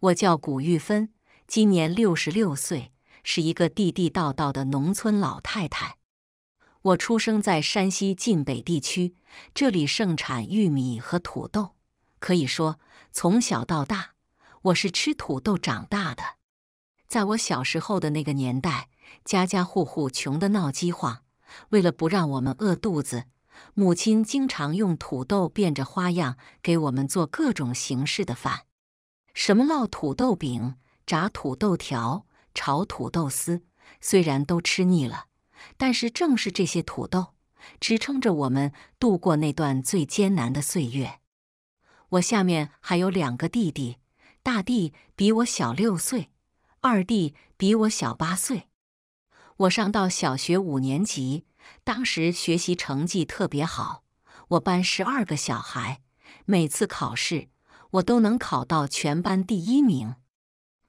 我叫谷玉芬，今年六十六岁，是一个地地道道的农村老太太。我出生在山西晋北地区，这里盛产玉米和土豆，可以说从小到大，我是吃土豆长大的。在我小时候的那个年代，家家户户穷得闹饥荒，为了不让我们饿肚子，母亲经常用土豆变着花样给我们做各种形式的饭。什么烙土豆饼、炸土豆条、炒土豆丝，虽然都吃腻了，但是正是这些土豆支撑着我们度过那段最艰难的岁月。我下面还有两个弟弟，大弟比我小六岁，二弟比我小八岁。我上到小学五年级，当时学习成绩特别好，我班十二个小孩，每次考试。我都能考到全班第一名，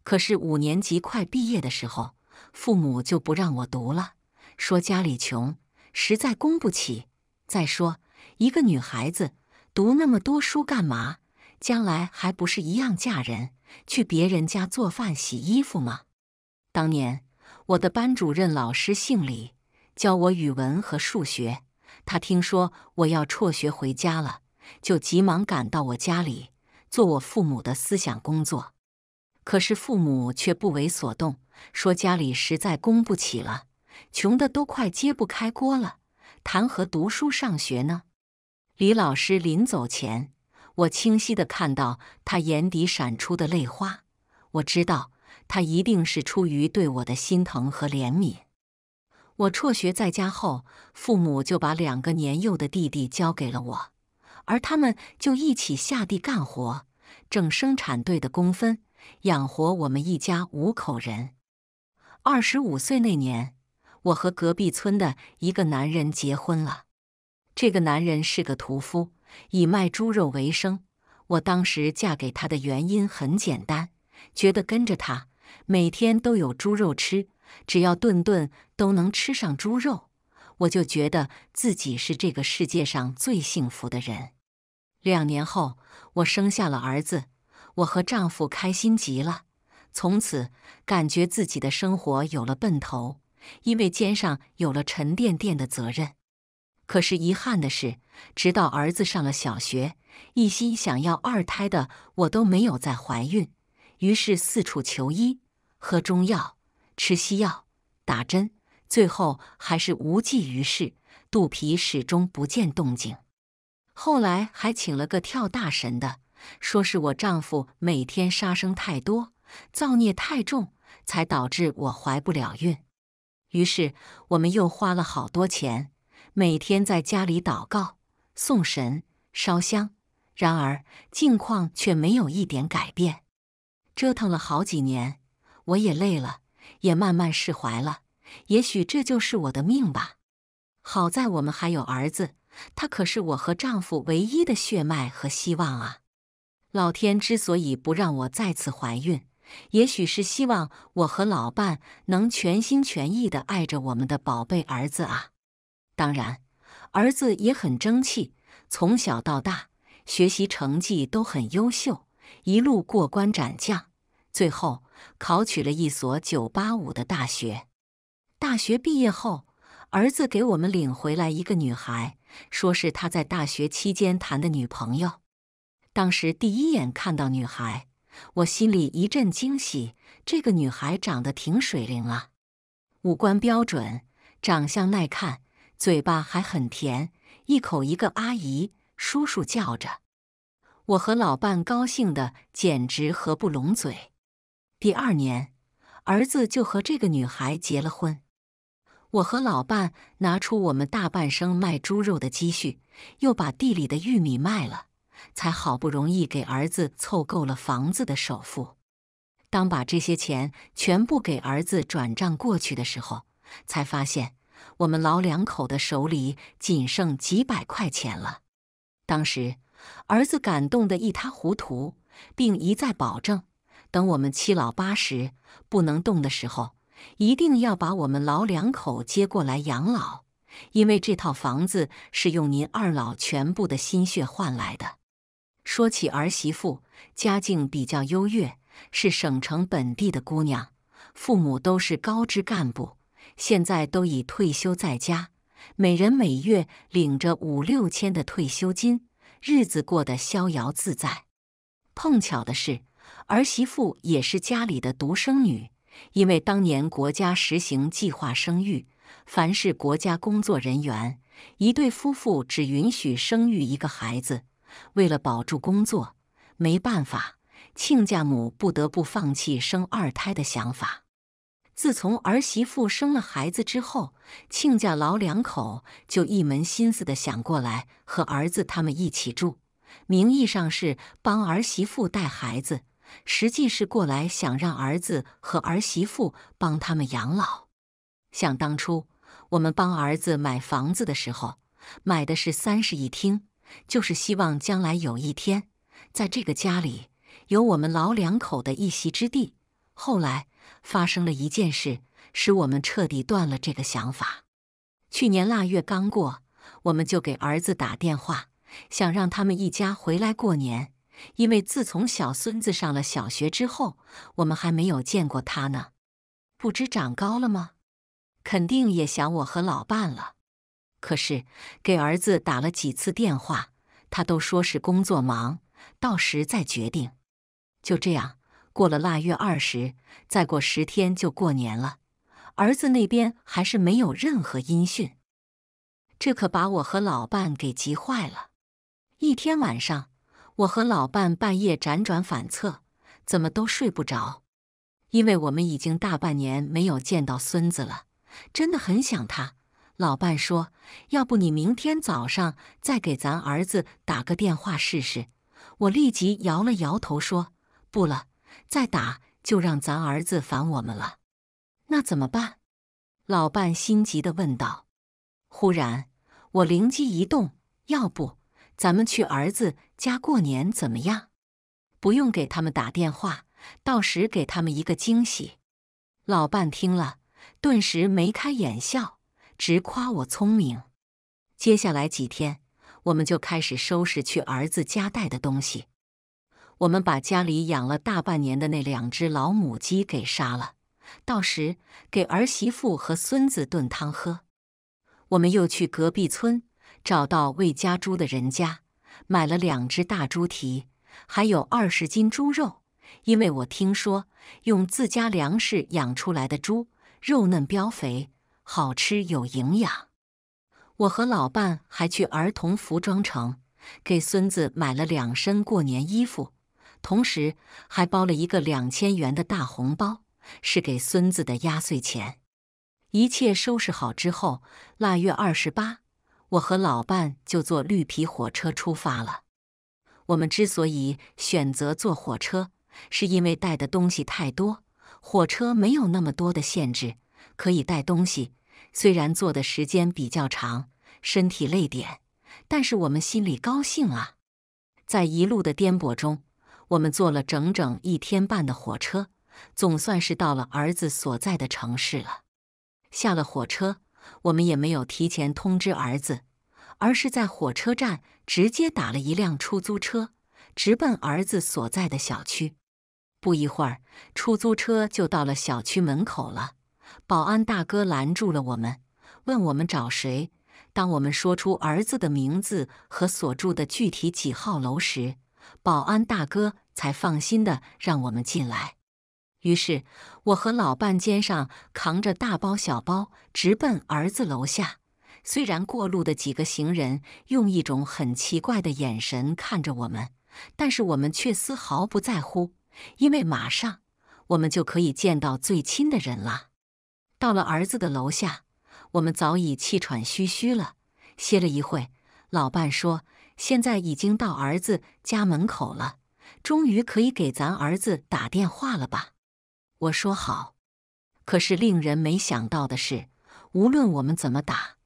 可是五年级快毕业的时候，父母就不让我读了，说家里穷，实在供不起。再说一个女孩子读那么多书干嘛？将来还不是一样嫁人，去别人家做饭、洗衣服吗？当年我的班主任老师姓李，教我语文和数学。他听说我要辍学回家了，就急忙赶到我家里。做我父母的思想工作，可是父母却不为所动，说家里实在供不起了，穷的都快揭不开锅了，谈何读书上学呢？李老师临走前，我清晰的看到他眼底闪出的泪花，我知道他一定是出于对我的心疼和怜悯。我辍学在家后，父母就把两个年幼的弟弟交给了我。而他们就一起下地干活，挣生产队的工分，养活我们一家五口人。二十五岁那年，我和隔壁村的一个男人结婚了。这个男人是个屠夫，以卖猪肉为生。我当时嫁给他的原因很简单，觉得跟着他每天都有猪肉吃，只要顿顿都能吃上猪肉，我就觉得自己是这个世界上最幸福的人。两年后，我生下了儿子，我和丈夫开心极了。从此，感觉自己的生活有了奔头，因为肩上有了沉甸甸的责任。可是遗憾的是，直到儿子上了小学，一心想要二胎的我都没有再怀孕。于是四处求医，喝中药，吃西药，打针，最后还是无济于事，肚皮始终不见动静。后来还请了个跳大神的，说是我丈夫每天杀生太多，造孽太重，才导致我怀不了孕。于是我们又花了好多钱，每天在家里祷告、送神、烧香，然而境况却没有一点改变。折腾了好几年，我也累了，也慢慢释怀了。也许这就是我的命吧。好在我们还有儿子。他可是我和丈夫唯一的血脉和希望啊！老天之所以不让我再次怀孕，也许是希望我和老伴能全心全意的爱着我们的宝贝儿子啊！当然，儿子也很争气，从小到大学习成绩都很优秀，一路过关斩将，最后考取了一所九八五的大学。大学毕业后，儿子给我们领回来一个女孩，说是他在大学期间谈的女朋友。当时第一眼看到女孩，我心里一阵惊喜。这个女孩长得挺水灵啊，五官标准，长相耐看，嘴巴还很甜，一口一个阿姨、叔叔叫着。我和老伴高兴的简直合不拢嘴。第二年，儿子就和这个女孩结了婚。我和老伴拿出我们大半生卖猪肉的积蓄，又把地里的玉米卖了，才好不容易给儿子凑够了房子的首付。当把这些钱全部给儿子转账过去的时候，才发现我们老两口的手里仅剩几百块钱了。当时，儿子感动得一塌糊涂，并一再保证，等我们七老八十不能动的时候。一定要把我们老两口接过来养老，因为这套房子是用您二老全部的心血换来的。说起儿媳妇，家境比较优越，是省城本地的姑娘，父母都是高知干部，现在都已退休在家，每人每月领着五六千的退休金，日子过得逍遥自在。碰巧的是，儿媳妇也是家里的独生女。因为当年国家实行计划生育，凡是国家工作人员，一对夫妇只允许生育一个孩子。为了保住工作，没办法，亲家母不得不放弃生二胎的想法。自从儿媳妇生了孩子之后，亲家老两口就一门心思的想过来和儿子他们一起住，名义上是帮儿媳妇带孩子。实际是过来想让儿子和儿媳妇帮他们养老。想当初，我们帮儿子买房子的时候，买的是三室一厅，就是希望将来有一天，在这个家里有我们老两口的一席之地。后来发生了一件事，使我们彻底断了这个想法。去年腊月刚过，我们就给儿子打电话，想让他们一家回来过年。因为自从小孙子上了小学之后，我们还没有见过他呢。不知长高了吗？肯定也想我和老伴了。可是给儿子打了几次电话，他都说是工作忙，到时再决定。就这样过了腊月二十，再过十天就过年了。儿子那边还是没有任何音讯，这可把我和老伴给急坏了。一天晚上。我和老伴半夜辗转反侧，怎么都睡不着，因为我们已经大半年没有见到孙子了，真的很想他。老伴说：“要不你明天早上再给咱儿子打个电话试试？”我立即摇了摇头说：“不了，再打就让咱儿子烦我们了。”那怎么办？老伴心急的问道。忽然，我灵机一动：“要不咱们去儿子。”家过年怎么样？不用给他们打电话，到时给他们一个惊喜。老伴听了，顿时眉开眼笑，直夸我聪明。接下来几天，我们就开始收拾去儿子家带的东西。我们把家里养了大半年的那两只老母鸡给杀了，到时给儿媳妇和孙子炖汤喝。我们又去隔壁村，找到喂家猪的人家。买了两只大猪蹄，还有二十斤猪肉，因为我听说用自家粮食养出来的猪肉嫩膘肥，好吃有营养。我和老伴还去儿童服装城给孙子买了两身过年衣服，同时还包了一个两千元的大红包，是给孙子的压岁钱。一切收拾好之后，腊月二十八。我和老伴就坐绿皮火车出发了。我们之所以选择坐火车，是因为带的东西太多，火车没有那么多的限制，可以带东西。虽然坐的时间比较长，身体累点，但是我们心里高兴啊！在一路的颠簸中，我们坐了整整一天半的火车，总算是到了儿子所在的城市了。下了火车，我们也没有提前通知儿子。而是在火车站直接打了一辆出租车，直奔儿子所在的小区。不一会儿，出租车就到了小区门口了。保安大哥拦住了我们，问我们找谁。当我们说出儿子的名字和所住的具体几号楼时，保安大哥才放心的让我们进来。于是，我和老伴肩上扛着大包小包，直奔儿子楼下。虽然过路的几个行人用一种很奇怪的眼神看着我们，但是我们却丝毫不在乎，因为马上我们就可以见到最亲的人了。到了儿子的楼下，我们早已气喘吁吁了。歇了一会，老伴说：“现在已经到儿子家门口了，终于可以给咱儿子打电话了吧？”我说：“好。”可是令人没想到的是，无论我们怎么打。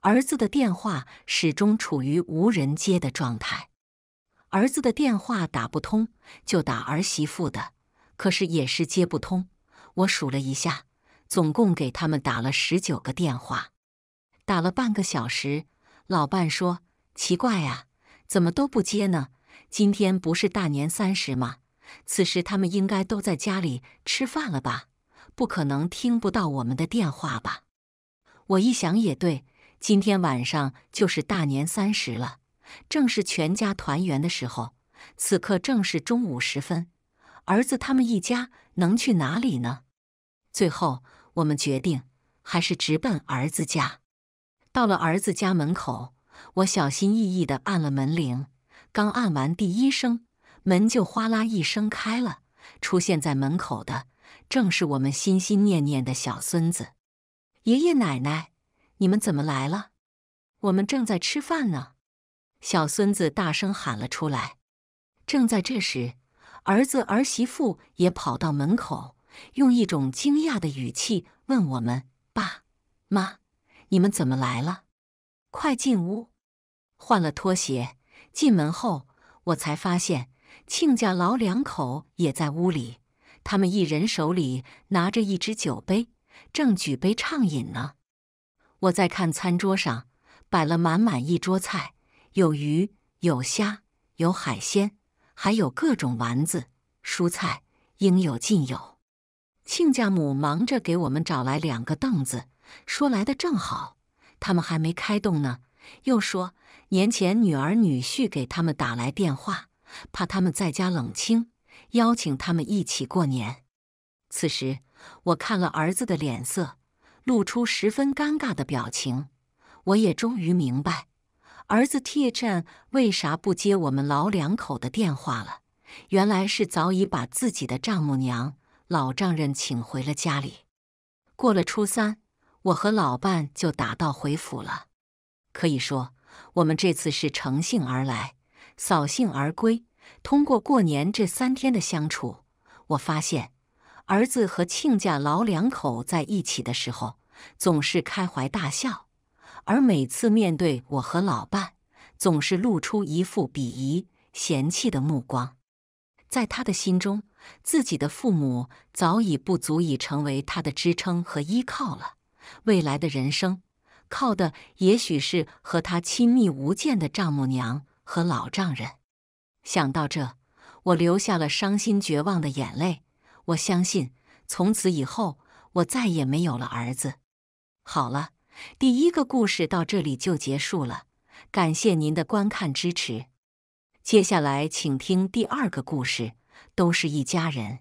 儿子的电话始终处于无人接的状态，儿子的电话打不通，就打儿媳妇的，可是也是接不通。我数了一下，总共给他们打了十九个电话，打了半个小时。老伴说：“奇怪呀，怎么都不接呢？今天不是大年三十吗？此时他们应该都在家里吃饭了吧？不可能听不到我们的电话吧？”我一想也对。今天晚上就是大年三十了，正是全家团圆的时候。此刻正是中午时分，儿子他们一家能去哪里呢？最后，我们决定还是直奔儿子家。到了儿子家门口，我小心翼翼的按了门铃，刚按完第一声，门就哗啦一声开了。出现在门口的，正是我们心心念念的小孙子。爷爷奶奶。你们怎么来了？我们正在吃饭呢。小孙子大声喊了出来。正在这时，儿子儿媳妇也跑到门口，用一种惊讶的语气问我们：“爸妈，你们怎么来了？快进屋，换了拖鞋。”进门后，我才发现亲家老两口也在屋里，他们一人手里拿着一只酒杯，正举杯畅饮呢。我在看餐桌上摆了满满一桌菜，有鱼，有虾，有海鲜，还有各种丸子、蔬菜，应有尽有。亲家母忙着给我们找来两个凳子，说来的正好，他们还没开动呢。又说年前女儿女婿给他们打来电话，怕他们在家冷清，邀请他们一起过年。此时，我看了儿子的脸色。露出十分尴尬的表情，我也终于明白儿子铁振为啥不接我们老两口的电话了。原来是早已把自己的丈母娘、老丈人请回了家里。过了初三，我和老伴就打道回府了。可以说，我们这次是乘兴而来，扫兴而归。通过过年这三天的相处，我发现。儿子和亲家老两口在一起的时候，总是开怀大笑；而每次面对我和老伴，总是露出一副鄙夷、嫌弃的目光。在他的心中，自己的父母早已不足以成为他的支撑和依靠了。未来的人生，靠的也许是和他亲密无间的丈母娘和老丈人。想到这，我流下了伤心绝望的眼泪。我相信，从此以后我再也没有了儿子。好了，第一个故事到这里就结束了。感谢您的观看支持。接下来，请听第二个故事。都是一家人。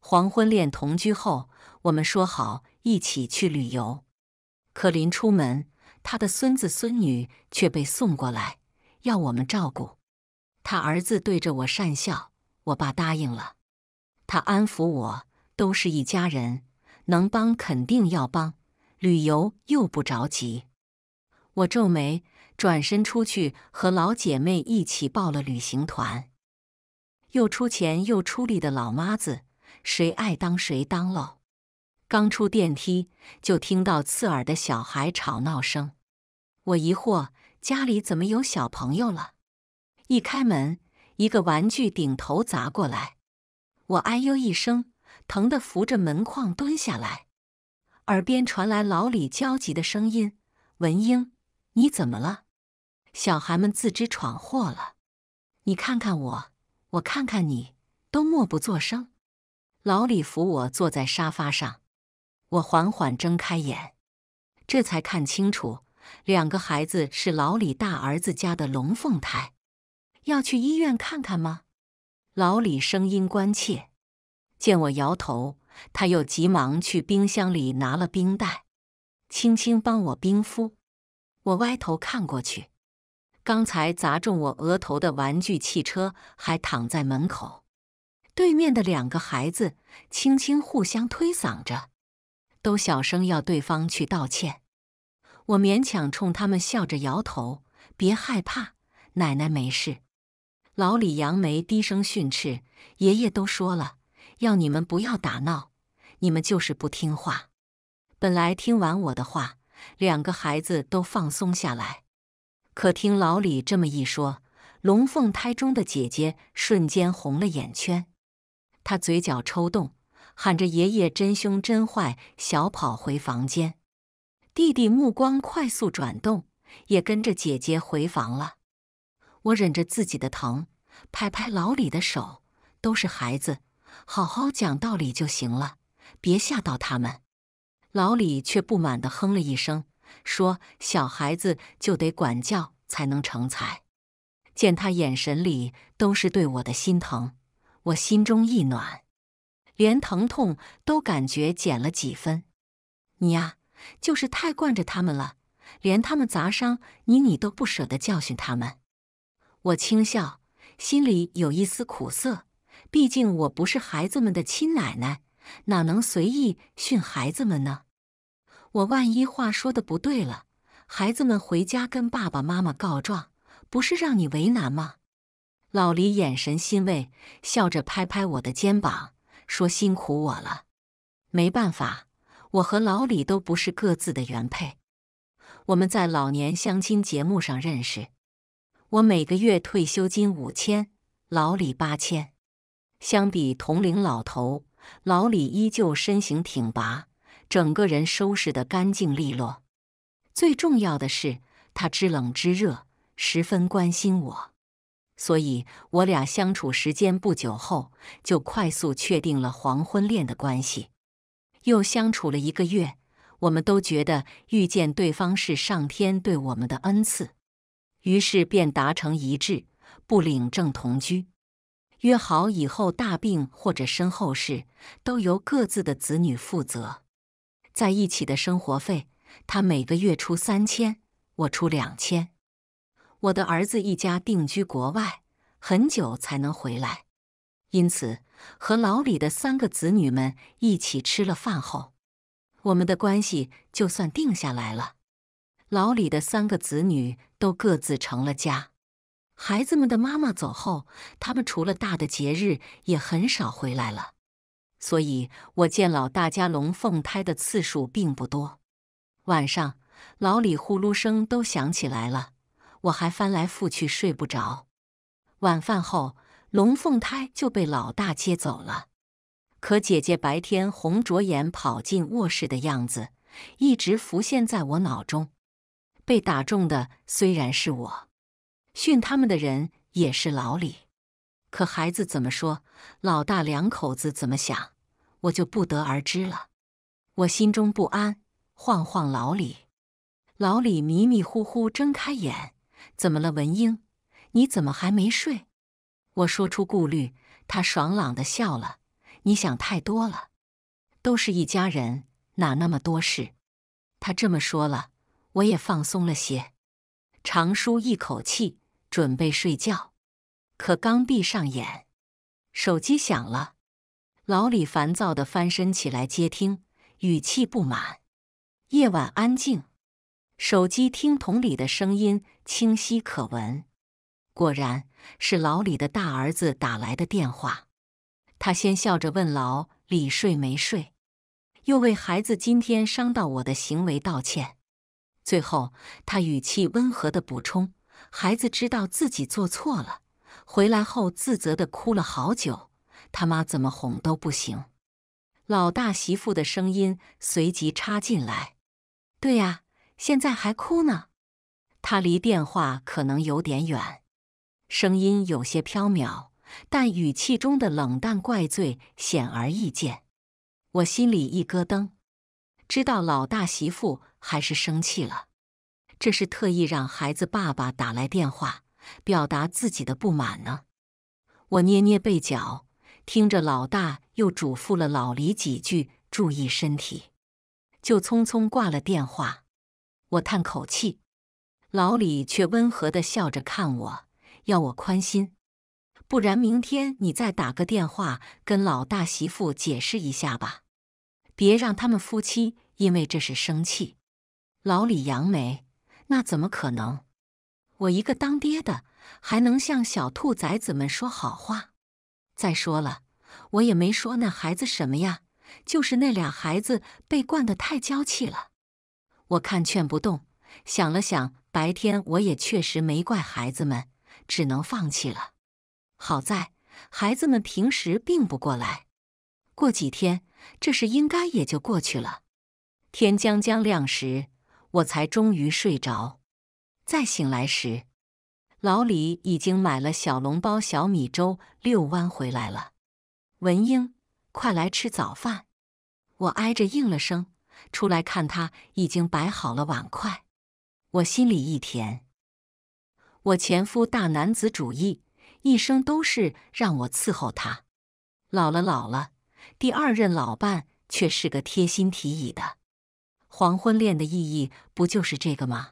黄昏恋同居后，我们说好一起去旅游，可临出门，他的孙子孙女却被送过来，要我们照顾。他儿子对着我讪笑，我爸答应了。他安抚我：“都是一家人，能帮肯定要帮。旅游又不着急。”我皱眉，转身出去，和老姐妹一起报了旅行团。又出钱又出力的老妈子，谁爱当谁当喽。刚出电梯，就听到刺耳的小孩吵闹声。我疑惑：家里怎么有小朋友了？一开门，一个玩具顶头砸过来。我哎呦一声，疼得扶着门框蹲下来，耳边传来老李焦急的声音：“文英，你怎么了？”小孩们自知闯祸了，你看看我，我看看你，都默不作声。老李扶我坐在沙发上，我缓缓睁开眼，这才看清楚，两个孩子是老李大儿子家的龙凤胎，要去医院看看吗？老李声音关切，见我摇头，他又急忙去冰箱里拿了冰袋，轻轻帮我冰敷。我歪头看过去，刚才砸中我额头的玩具汽车还躺在门口，对面的两个孩子轻轻互相推搡着，都小声要对方去道歉。我勉强冲他们笑着摇头：“别害怕，奶奶没事。”老李扬眉，低声训斥：“爷爷都说了，要你们不要打闹，你们就是不听话。”本来听完我的话，两个孩子都放松下来，可听老李这么一说，龙凤胎中的姐姐瞬间红了眼圈，她嘴角抽动，喊着：“爷爷真凶真坏！”小跑回房间，弟弟目光快速转动，也跟着姐姐回房了。我忍着自己的疼，拍拍老李的手，都是孩子，好好讲道理就行了，别吓到他们。老李却不满的哼了一声，说：“小孩子就得管教，才能成才。”见他眼神里都是对我的心疼，我心中一暖，连疼痛都感觉减了几分。你啊，就是太惯着他们了，连他们砸伤你，你都不舍得教训他们。我轻笑，心里有一丝苦涩。毕竟我不是孩子们的亲奶奶，哪能随意训孩子们呢？我万一话说的不对了，孩子们回家跟爸爸妈妈告状，不是让你为难吗？老李眼神欣慰，笑着拍拍我的肩膀，说：“辛苦我了。”没办法，我和老李都不是各自的原配，我们在老年相亲节目上认识。我每个月退休金五千，老李八千。相比同龄老头，老李依旧身形挺拔，整个人收拾得干净利落。最重要的是，他知冷知热，十分关心我。所以，我俩相处时间不久后，就快速确定了黄昏恋的关系。又相处了一个月，我们都觉得遇见对方是上天对我们的恩赐。于是便达成一致，不领证同居，约好以后大病或者身后事都由各自的子女负责。在一起的生活费，他每个月出三千，我出两千。我的儿子一家定居国外，很久才能回来，因此和老李的三个子女们一起吃了饭后，我们的关系就算定下来了。老李的三个子女都各自成了家，孩子们的妈妈走后，他们除了大的节日也很少回来了，所以我见老大家龙凤胎的次数并不多。晚上，老李呼噜声都响起来了，我还翻来覆去睡不着。晚饭后，龙凤胎就被老大接走了，可姐姐白天红着眼跑进卧室的样子一直浮现在我脑中。被打中的虽然是我，训他们的人也是老李。可孩子怎么说，老大两口子怎么想，我就不得而知了。我心中不安，晃晃老李。老李迷迷糊糊睁开眼：“怎么了，文英？你怎么还没睡？”我说出顾虑，他爽朗的笑了：“你想太多了，都是一家人，哪那么多事？”他这么说了。我也放松了些，长舒一口气，准备睡觉。可刚闭上眼，手机响了。老李烦躁地翻身起来接听，语气不满。夜晚安静，手机听筒里的声音清晰可闻。果然是老李的大儿子打来的电话。他先笑着问老李睡没睡，又为孩子今天伤到我的行为道歉。最后，他语气温和的补充：“孩子知道自己做错了，回来后自责的哭了好久，他妈怎么哄都不行。”老大媳妇的声音随即插进来：“对呀，现在还哭呢。”他离电话可能有点远，声音有些飘渺，但语气中的冷淡怪罪显而易见。我心里一咯噔，知道老大媳妇。还是生气了，这是特意让孩子爸爸打来电话，表达自己的不满呢。我捏捏被角，听着老大又嘱咐了老李几句，注意身体，就匆匆挂了电话。我叹口气，老李却温和的笑着看我，要我宽心，不然明天你再打个电话跟老大媳妇解释一下吧，别让他们夫妻因为这是生气。老李扬眉：“那怎么可能？我一个当爹的还能向小兔崽子们说好话？再说了，我也没说那孩子什么呀，就是那俩孩子被惯得太娇气了。我看劝不动，想了想，白天我也确实没怪孩子们，只能放弃了。好在孩子们平时并不过来，过几天这事应该也就过去了。天将将亮时。”我才终于睡着，再醒来时，老李已经买了小笼包、小米粥，遛弯回来了。文英，快来吃早饭！我挨着应了声，出来看他已经摆好了碗筷，我心里一甜。我前夫大男子主义，一生都是让我伺候他，老了老了，第二任老伴却是个贴心提议的。黄昏恋的意义不就是这个吗？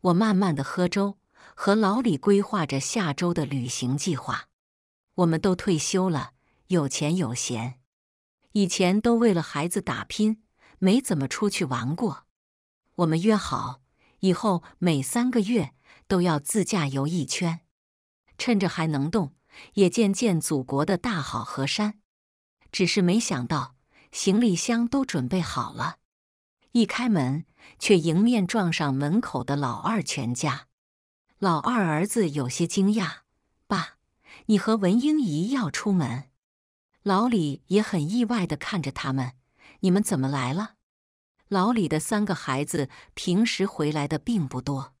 我慢慢的喝粥，和老李规划着下周的旅行计划。我们都退休了，有钱有闲，以前都为了孩子打拼，没怎么出去玩过。我们约好，以后每三个月都要自驾游一圈，趁着还能动，也见见祖国的大好河山。只是没想到，行李箱都准备好了。一开门，却迎面撞上门口的老二全家。老二儿子有些惊讶：“爸，你和文英姨要出门？”老李也很意外地看着他们：“你们怎么来了？”老李的三个孩子平时回来的并不多，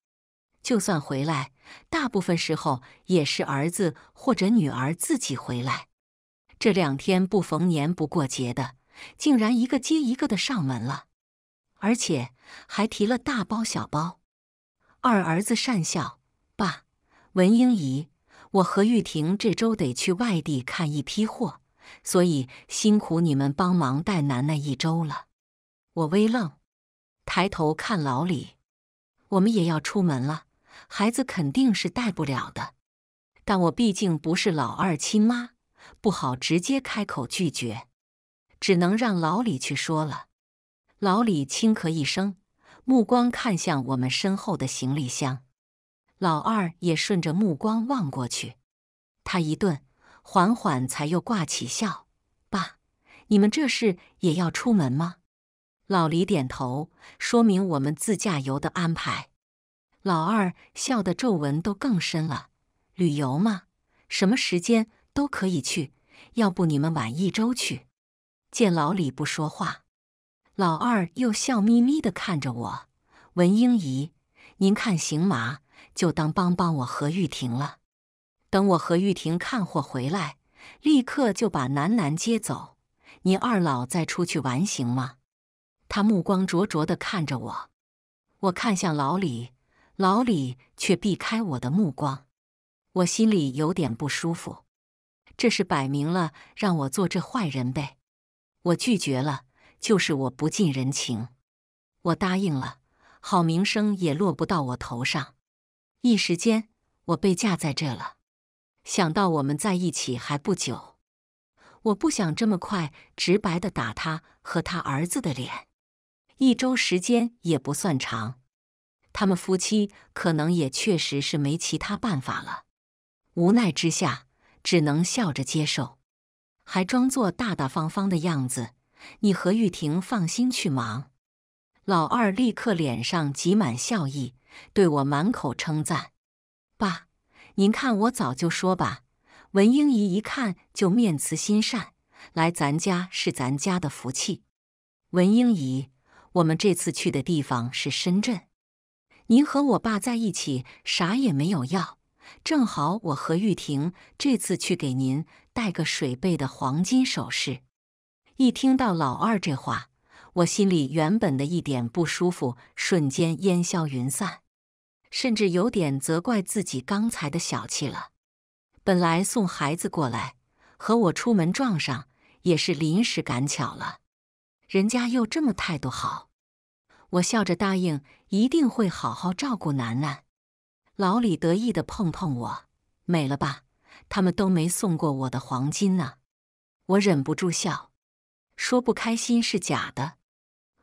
就算回来，大部分时候也是儿子或者女儿自己回来。这两天不逢年不过节的，竟然一个接一个的上门了。而且还提了大包小包。二儿子讪笑：“爸，文英姨，我和玉婷这周得去外地看一批货，所以辛苦你们帮忙带楠楠一周了。”我微愣，抬头看老李：“我们也要出门了，孩子肯定是带不了的。但我毕竟不是老二亲妈，不好直接开口拒绝，只能让老李去说了。”老李轻咳一声，目光看向我们身后的行李箱。老二也顺着目光望过去，他一顿，缓缓才又挂起笑：“爸，你们这是也要出门吗？”老李点头，说明我们自驾游的安排。老二笑的皱纹都更深了：“旅游吗？什么时间都可以去，要不你们晚一周去？”见老李不说话。老二又笑眯眯地看着我，文英姨，您看行吗？就当帮帮我和玉婷了。等我和玉婷看货回来，立刻就把楠楠接走。您二老再出去玩行吗？他目光灼灼地看着我，我看向老李，老李却避开我的目光。我心里有点不舒服，这是摆明了让我做这坏人呗。我拒绝了。就是我不近人情，我答应了，好名声也落不到我头上。一时间，我被架在这了。想到我们在一起还不久，我不想这么快直白的打他和他儿子的脸。一周时间也不算长，他们夫妻可能也确实是没其他办法了。无奈之下，只能笑着接受，还装作大大方方的样子。你和玉婷放心去忙，老二立刻脸上挤满笑意，对我满口称赞：“爸，您看我早就说吧，文英姨一看就面慈心善，来咱家是咱家的福气。”文英姨，我们这次去的地方是深圳，您和我爸在一起啥也没有要，正好我和玉婷这次去给您带个水贝的黄金首饰。一听到老二这话，我心里原本的一点不舒服瞬间烟消云散，甚至有点责怪自己刚才的小气了。本来送孩子过来和我出门撞上也是临时赶巧了，人家又这么态度好，我笑着答应一定会好好照顾楠楠。老李得意的碰碰我，美了吧？他们都没送过我的黄金呢，我忍不住笑。说不开心是假的，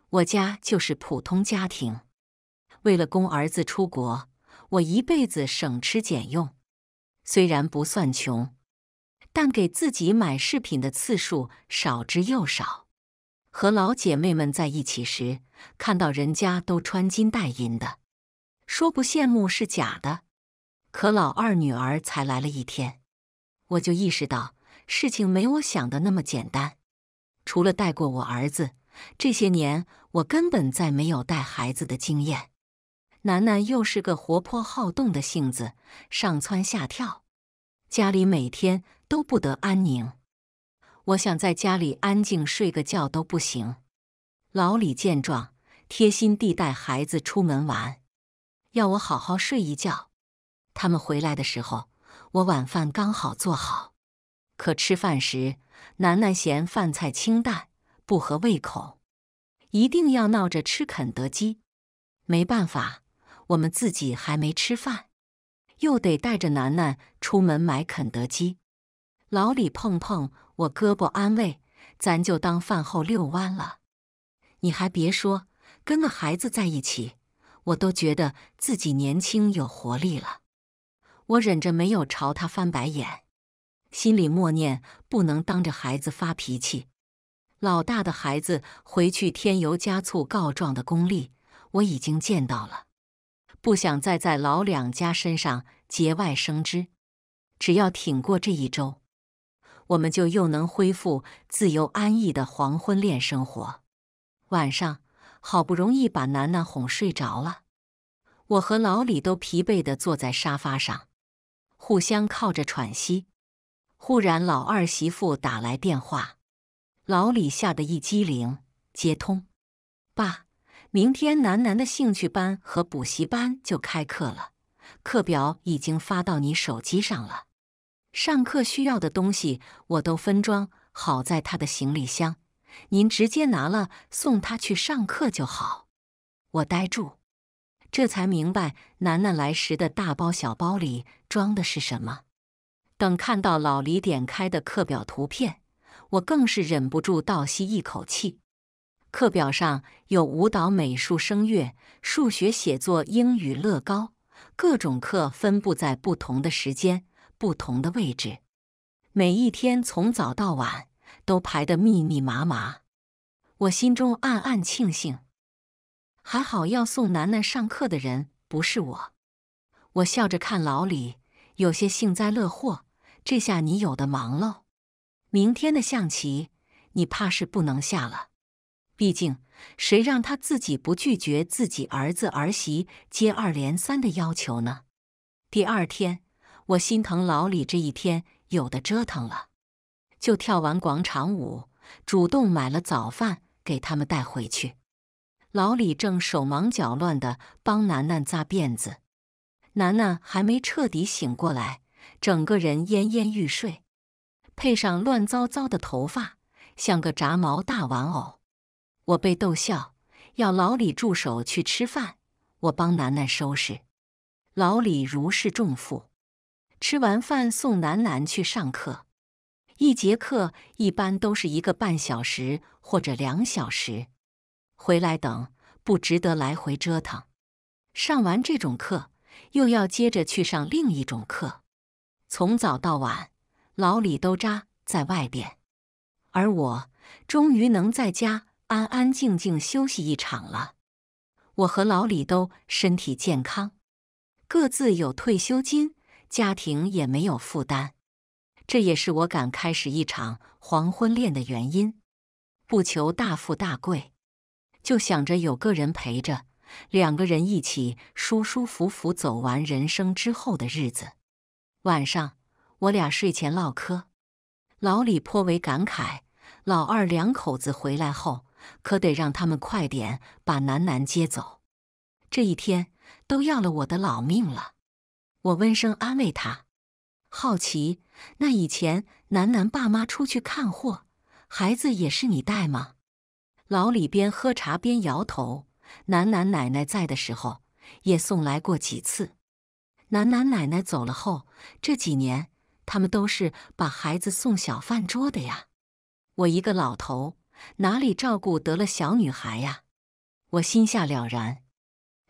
我家就是普通家庭。为了供儿子出国，我一辈子省吃俭用，虽然不算穷，但给自己买饰品的次数少之又少。和老姐妹们在一起时，看到人家都穿金戴银的，说不羡慕是假的。可老二女儿才来了一天，我就意识到事情没我想的那么简单。除了带过我儿子，这些年我根本再没有带孩子的经验。楠楠又是个活泼好动的性子，上蹿下跳，家里每天都不得安宁。我想在家里安静睡个觉都不行。老李见状，贴心地带孩子出门玩，要我好好睡一觉。他们回来的时候，我晚饭刚好做好。可吃饭时，楠楠嫌饭菜清淡，不合胃口，一定要闹着吃肯德基。没办法，我们自己还没吃饭，又得带着楠楠出门买肯德基。老李碰碰我胳膊，安慰：“咱就当饭后遛弯了。”你还别说，跟个孩子在一起，我都觉得自己年轻有活力了。我忍着没有朝他翻白眼。心里默念：不能当着孩子发脾气。老大的孩子回去添油加醋告状的功力，我已经见到了。不想再在老两家身上节外生枝。只要挺过这一周，我们就又能恢复自由安逸的黄昏恋生活。晚上好不容易把楠楠哄睡着了，我和老李都疲惫的坐在沙发上，互相靠着喘息。忽然，老二媳妇打来电话，老李吓得一激灵，接通。爸，明天楠楠的兴趣班和补习班就开课了，课表已经发到你手机上了。上课需要的东西我都分装好在他的行李箱，您直接拿了送他去上课就好。我呆住，这才明白楠楠来时的大包小包里装的是什么。等看到老李点开的课表图片，我更是忍不住倒吸一口气。课表上有舞蹈、美术、声乐、数学、写作、英语、乐高，各种课分布在不同的时间、不同的位置。每一天从早到晚都排得密密麻麻。我心中暗暗庆幸，还好要送楠楠上课的人不是我。我笑着看老李，有些幸灾乐祸。这下你有的忙喽！明天的象棋你怕是不能下了，毕竟谁让他自己不拒绝自己儿子儿媳接二连三的要求呢？第二天，我心疼老李这一天有的折腾了，就跳完广场舞，主动买了早饭给他们带回去。老李正手忙脚乱的帮楠楠扎辫子，楠楠还没彻底醒过来。整个人恹恹欲睡，配上乱糟糟的头发，像个炸毛大玩偶。我被逗笑，要老李助手去吃饭，我帮楠楠收拾。老李如释重负，吃完饭送楠楠去上课。一节课一般都是一个半小时或者两小时，回来等不值得来回折腾。上完这种课，又要接着去上另一种课。从早到晚，老李都扎在外边，而我终于能在家安安静静休息一场了。我和老李都身体健康，各自有退休金，家庭也没有负担。这也是我敢开始一场黄昏恋的原因。不求大富大贵，就想着有个人陪着，两个人一起舒舒服服走完人生之后的日子。晚上，我俩睡前唠嗑，老李颇为感慨：老二两口子回来后，可得让他们快点把楠楠接走。这一天都要了我的老命了。我温声安慰他。好奇，那以前楠楠爸妈出去看货，孩子也是你带吗？老李边喝茶边摇头：楠楠奶奶在的时候，也送来过几次。楠楠奶奶走了后，这几年他们都是把孩子送小饭桌的呀。我一个老头，哪里照顾得了小女孩呀？我心下了然，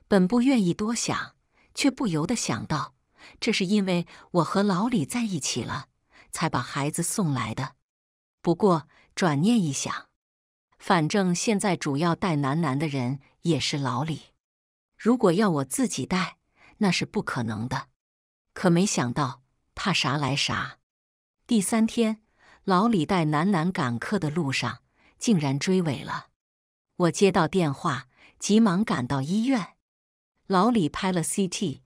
本不愿意多想，却不由得想到，这是因为我和老李在一起了，才把孩子送来的。不过转念一想，反正现在主要带楠楠的人也是老李，如果要我自己带，那是不可能的，可没想到，怕啥来啥。第三天，老李带楠楠赶客的路上，竟然追尾了。我接到电话，急忙赶到医院。老李拍了 CT，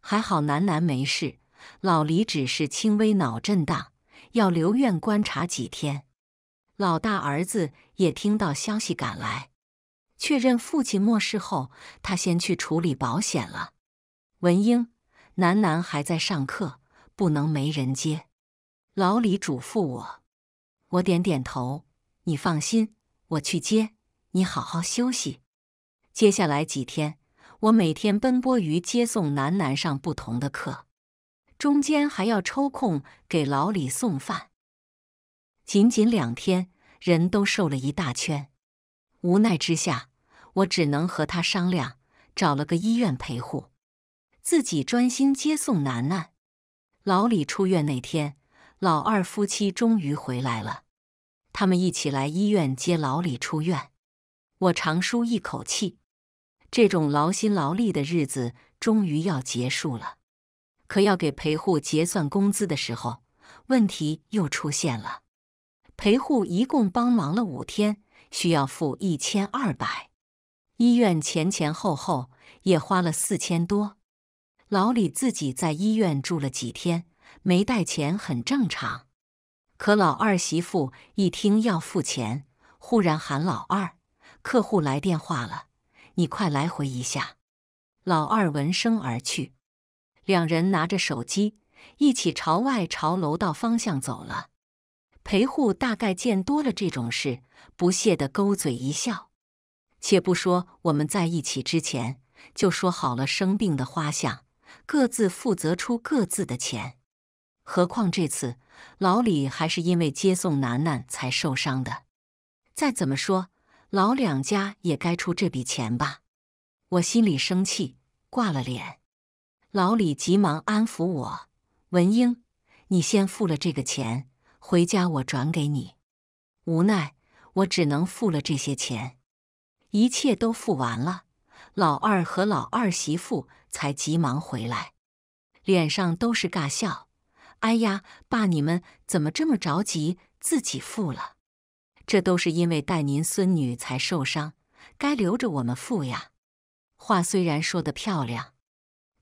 还好楠楠没事，老李只是轻微脑震荡，要留院观察几天。老大儿子也听到消息赶来，确认父亲没世后，他先去处理保险了。文英，楠楠还在上课，不能没人接。老李嘱咐我，我点点头。你放心，我去接你，好好休息。接下来几天，我每天奔波于接送楠楠上不同的课，中间还要抽空给老李送饭。仅仅两天，人都瘦了一大圈。无奈之下，我只能和他商量，找了个医院陪护。自己专心接送楠楠。老李出院那天，老二夫妻终于回来了。他们一起来医院接老李出院，我长舒一口气，这种劳心劳力的日子终于要结束了。可要给陪护结算工资的时候，问题又出现了。陪护一共帮忙了五天，需要付一千二百。医院前前后后也花了四千多。老李自己在医院住了几天，没带钱很正常。可老二媳妇一听要付钱，忽然喊老二：“客户来电话了，你快来回一下。”老二闻声而去，两人拿着手机一起朝外朝楼道方向走了。陪护大概见多了这种事，不屑的勾嘴一笑。且不说我们在一起之前就说好了生病的花相。各自负责出各自的钱，何况这次老李还是因为接送楠楠才受伤的。再怎么说，老两家也该出这笔钱吧？我心里生气，挂了脸。老李急忙安抚我：“文英，你先付了这个钱，回家我转给你。”无奈，我只能付了这些钱。一切都付完了，老二和老二媳妇。才急忙回来，脸上都是尬笑。哎呀，爸，你们怎么这么着急？自己付了，这都是因为带您孙女才受伤，该留着我们付呀。话虽然说的漂亮，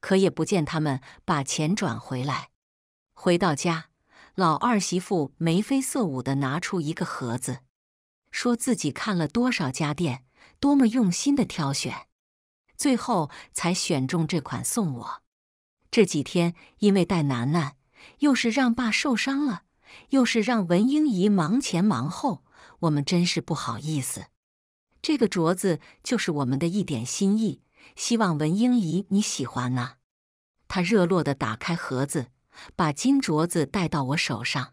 可也不见他们把钱转回来。回到家，老二媳妇眉飞色舞的拿出一个盒子，说自己看了多少家店，多么用心的挑选。最后才选中这款送我。这几天因为带楠楠，又是让爸受伤了，又是让文英姨忙前忙后，我们真是不好意思。这个镯子就是我们的一点心意，希望文英姨你喜欢啊！她热络地打开盒子，把金镯子戴到我手上。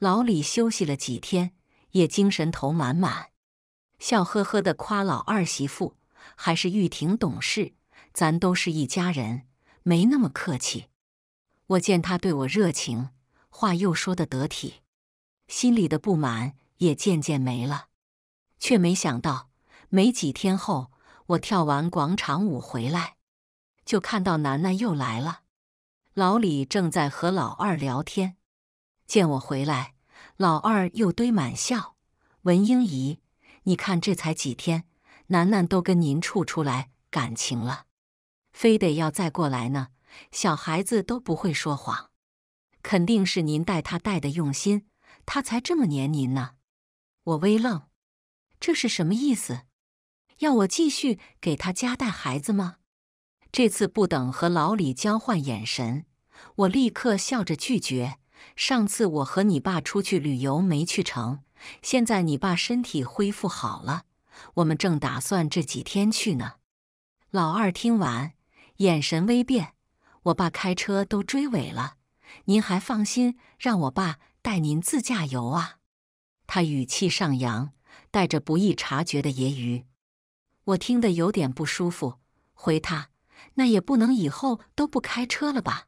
老李休息了几天，也精神头满满，笑呵呵地夸老二媳妇。还是玉婷懂事，咱都是一家人，没那么客气。我见他对我热情，话又说得得体，心里的不满也渐渐没了。却没想到，没几天后，我跳完广场舞回来，就看到楠楠又来了。老李正在和老二聊天，见我回来，老二又堆满笑：“文英姨，你看这才几天。”楠楠都跟您处出来感情了，非得要再过来呢？小孩子都不会说谎，肯定是您带他带的用心，他才这么黏您呢。我微愣，这是什么意思？要我继续给他家带孩子吗？这次不等和老李交换眼神，我立刻笑着拒绝。上次我和你爸出去旅游没去成，现在你爸身体恢复好了。我们正打算这几天去呢。老二听完，眼神微变。我爸开车都追尾了，您还放心让我爸带您自驾游啊？他语气上扬，带着不易察觉的揶揄。我听得有点不舒服，回他：“那也不能以后都不开车了吧？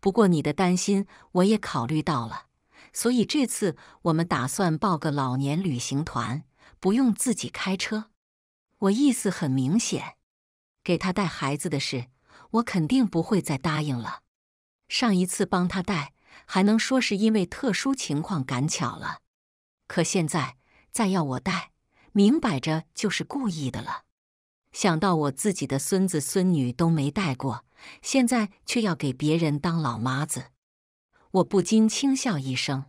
不过你的担心我也考虑到了，所以这次我们打算报个老年旅行团。”不用自己开车，我意思很明显。给他带孩子的事，我肯定不会再答应了。上一次帮他带，还能说是因为特殊情况赶巧了，可现在再要我带，明摆着就是故意的了。想到我自己的孙子孙女都没带过，现在却要给别人当老妈子，我不禁轻笑一声。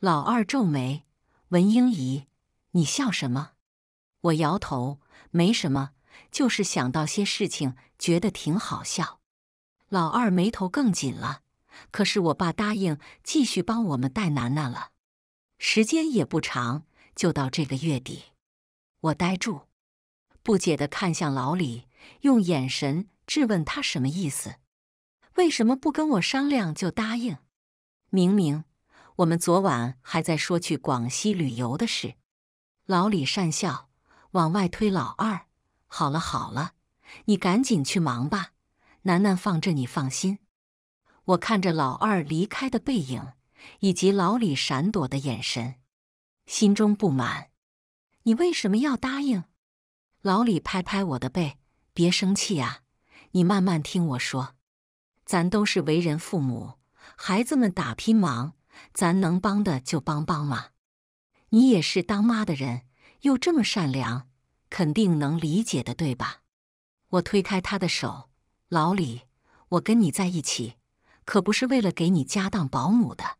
老二皱眉，文英姨。你笑什么？我摇头，没什么，就是想到些事情，觉得挺好笑。老二眉头更紧了。可是我爸答应继续帮我们带楠楠了，时间也不长，就到这个月底。我呆住，不解的看向老李，用眼神质问他什么意思？为什么不跟我商量就答应？明明我们昨晚还在说去广西旅游的事。老李讪笑，往外推老二。好了好了，你赶紧去忙吧。楠楠放这，你放心。我看着老二离开的背影，以及老李闪躲的眼神，心中不满。你为什么要答应？老李拍拍我的背，别生气啊。你慢慢听我说，咱都是为人父母，孩子们打拼忙，咱能帮的就帮帮忙。你也是当妈的人，又这么善良，肯定能理解的，对吧？我推开他的手，老李，我跟你在一起，可不是为了给你家当保姆的。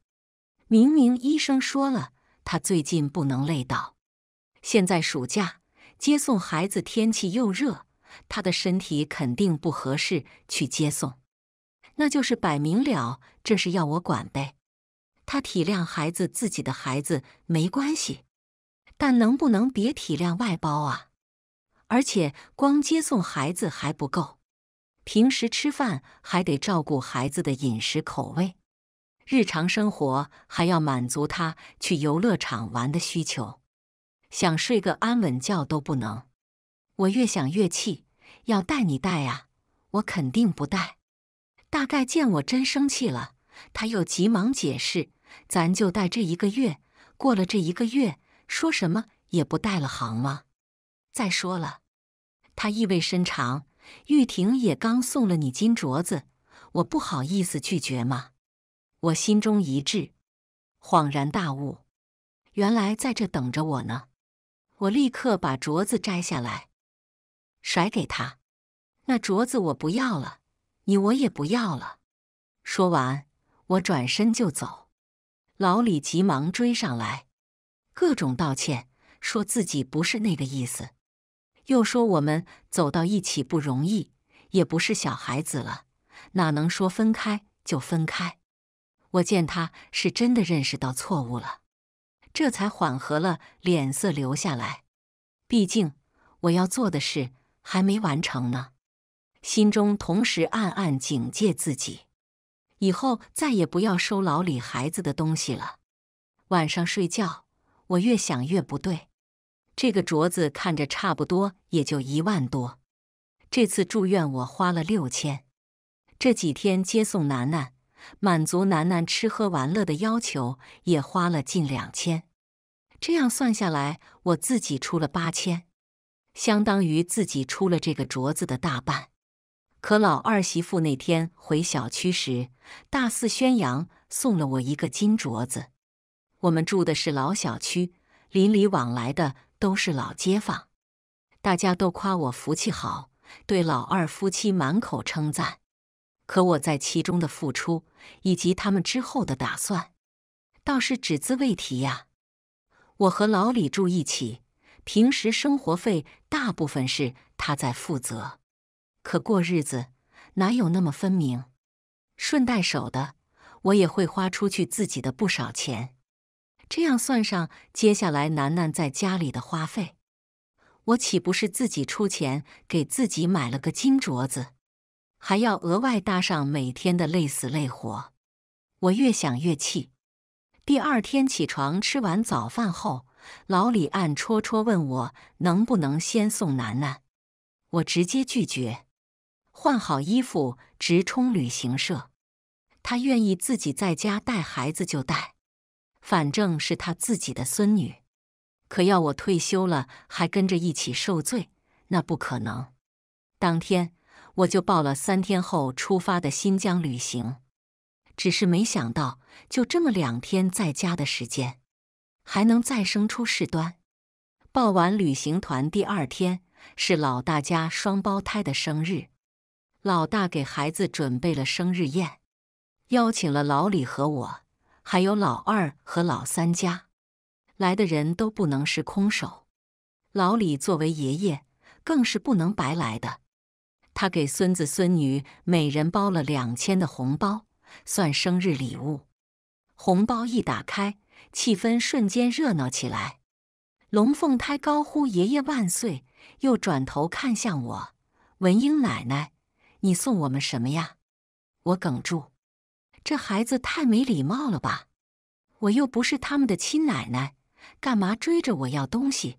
明明医生说了，他最近不能累到。现在暑假接送孩子，天气又热，他的身体肯定不合适去接送。那就是摆明了，这事要我管呗。他体谅孩子，自己的孩子没关系，但能不能别体谅外包啊？而且光接送孩子还不够，平时吃饭还得照顾孩子的饮食口味，日常生活还要满足他去游乐场玩的需求，想睡个安稳觉都不能。我越想越气，要带你带啊，我肯定不带。大概见我真生气了，他又急忙解释。咱就带这一个月，过了这一个月，说什么也不带了，行吗？再说了，他意味深长，玉婷也刚送了你金镯子，我不好意思拒绝嘛。我心中一滞，恍然大悟，原来在这等着我呢。我立刻把镯子摘下来，甩给他，那镯子我不要了，你我也不要了。说完，我转身就走。老李急忙追上来，各种道歉，说自己不是那个意思，又说我们走到一起不容易，也不是小孩子了，哪能说分开就分开？我见他是真的认识到错误了，这才缓和了脸色，留下来。毕竟我要做的事还没完成呢，心中同时暗暗警戒自己。以后再也不要收老李孩子的东西了。晚上睡觉，我越想越不对。这个镯子看着差不多，也就一万多。这次住院我花了六千，这几天接送楠楠，满足楠楠吃喝玩乐的要求也花了近两千。这样算下来，我自己出了八千，相当于自己出了这个镯子的大半。可老二媳妇那天回小区时，大肆宣扬，送了我一个金镯子。我们住的是老小区，邻里往来的都是老街坊，大家都夸我福气好，对老二夫妻满口称赞。可我在其中的付出，以及他们之后的打算，倒是只字未提呀。我和老李住一起，平时生活费大部分是他在负责。可过日子哪有那么分明？顺带手的，我也会花出去自己的不少钱。这样算上接下来楠楠在家里的花费，我岂不是自己出钱给自己买了个金镯子，还要额外搭上每天的累死累活？我越想越气。第二天起床吃完早饭后，老李暗戳戳问我能不能先送楠楠，我直接拒绝。换好衣服，直冲旅行社。他愿意自己在家带孩子就带，反正是他自己的孙女。可要我退休了还跟着一起受罪，那不可能。当天我就报了三天后出发的新疆旅行，只是没想到就这么两天在家的时间，还能再生出事端。报完旅行团第二天是老大家双胞胎的生日。老大给孩子准备了生日宴，邀请了老李和我，还有老二和老三家，来的人都不能是空手。老李作为爷爷，更是不能白来的。他给孙子孙女每人包了两千的红包，算生日礼物。红包一打开，气氛瞬间热闹起来。龙凤胎高呼“爷爷万岁”，又转头看向我，文英奶奶。你送我们什么呀？我哽住，这孩子太没礼貌了吧！我又不是他们的亲奶奶，干嘛追着我要东西？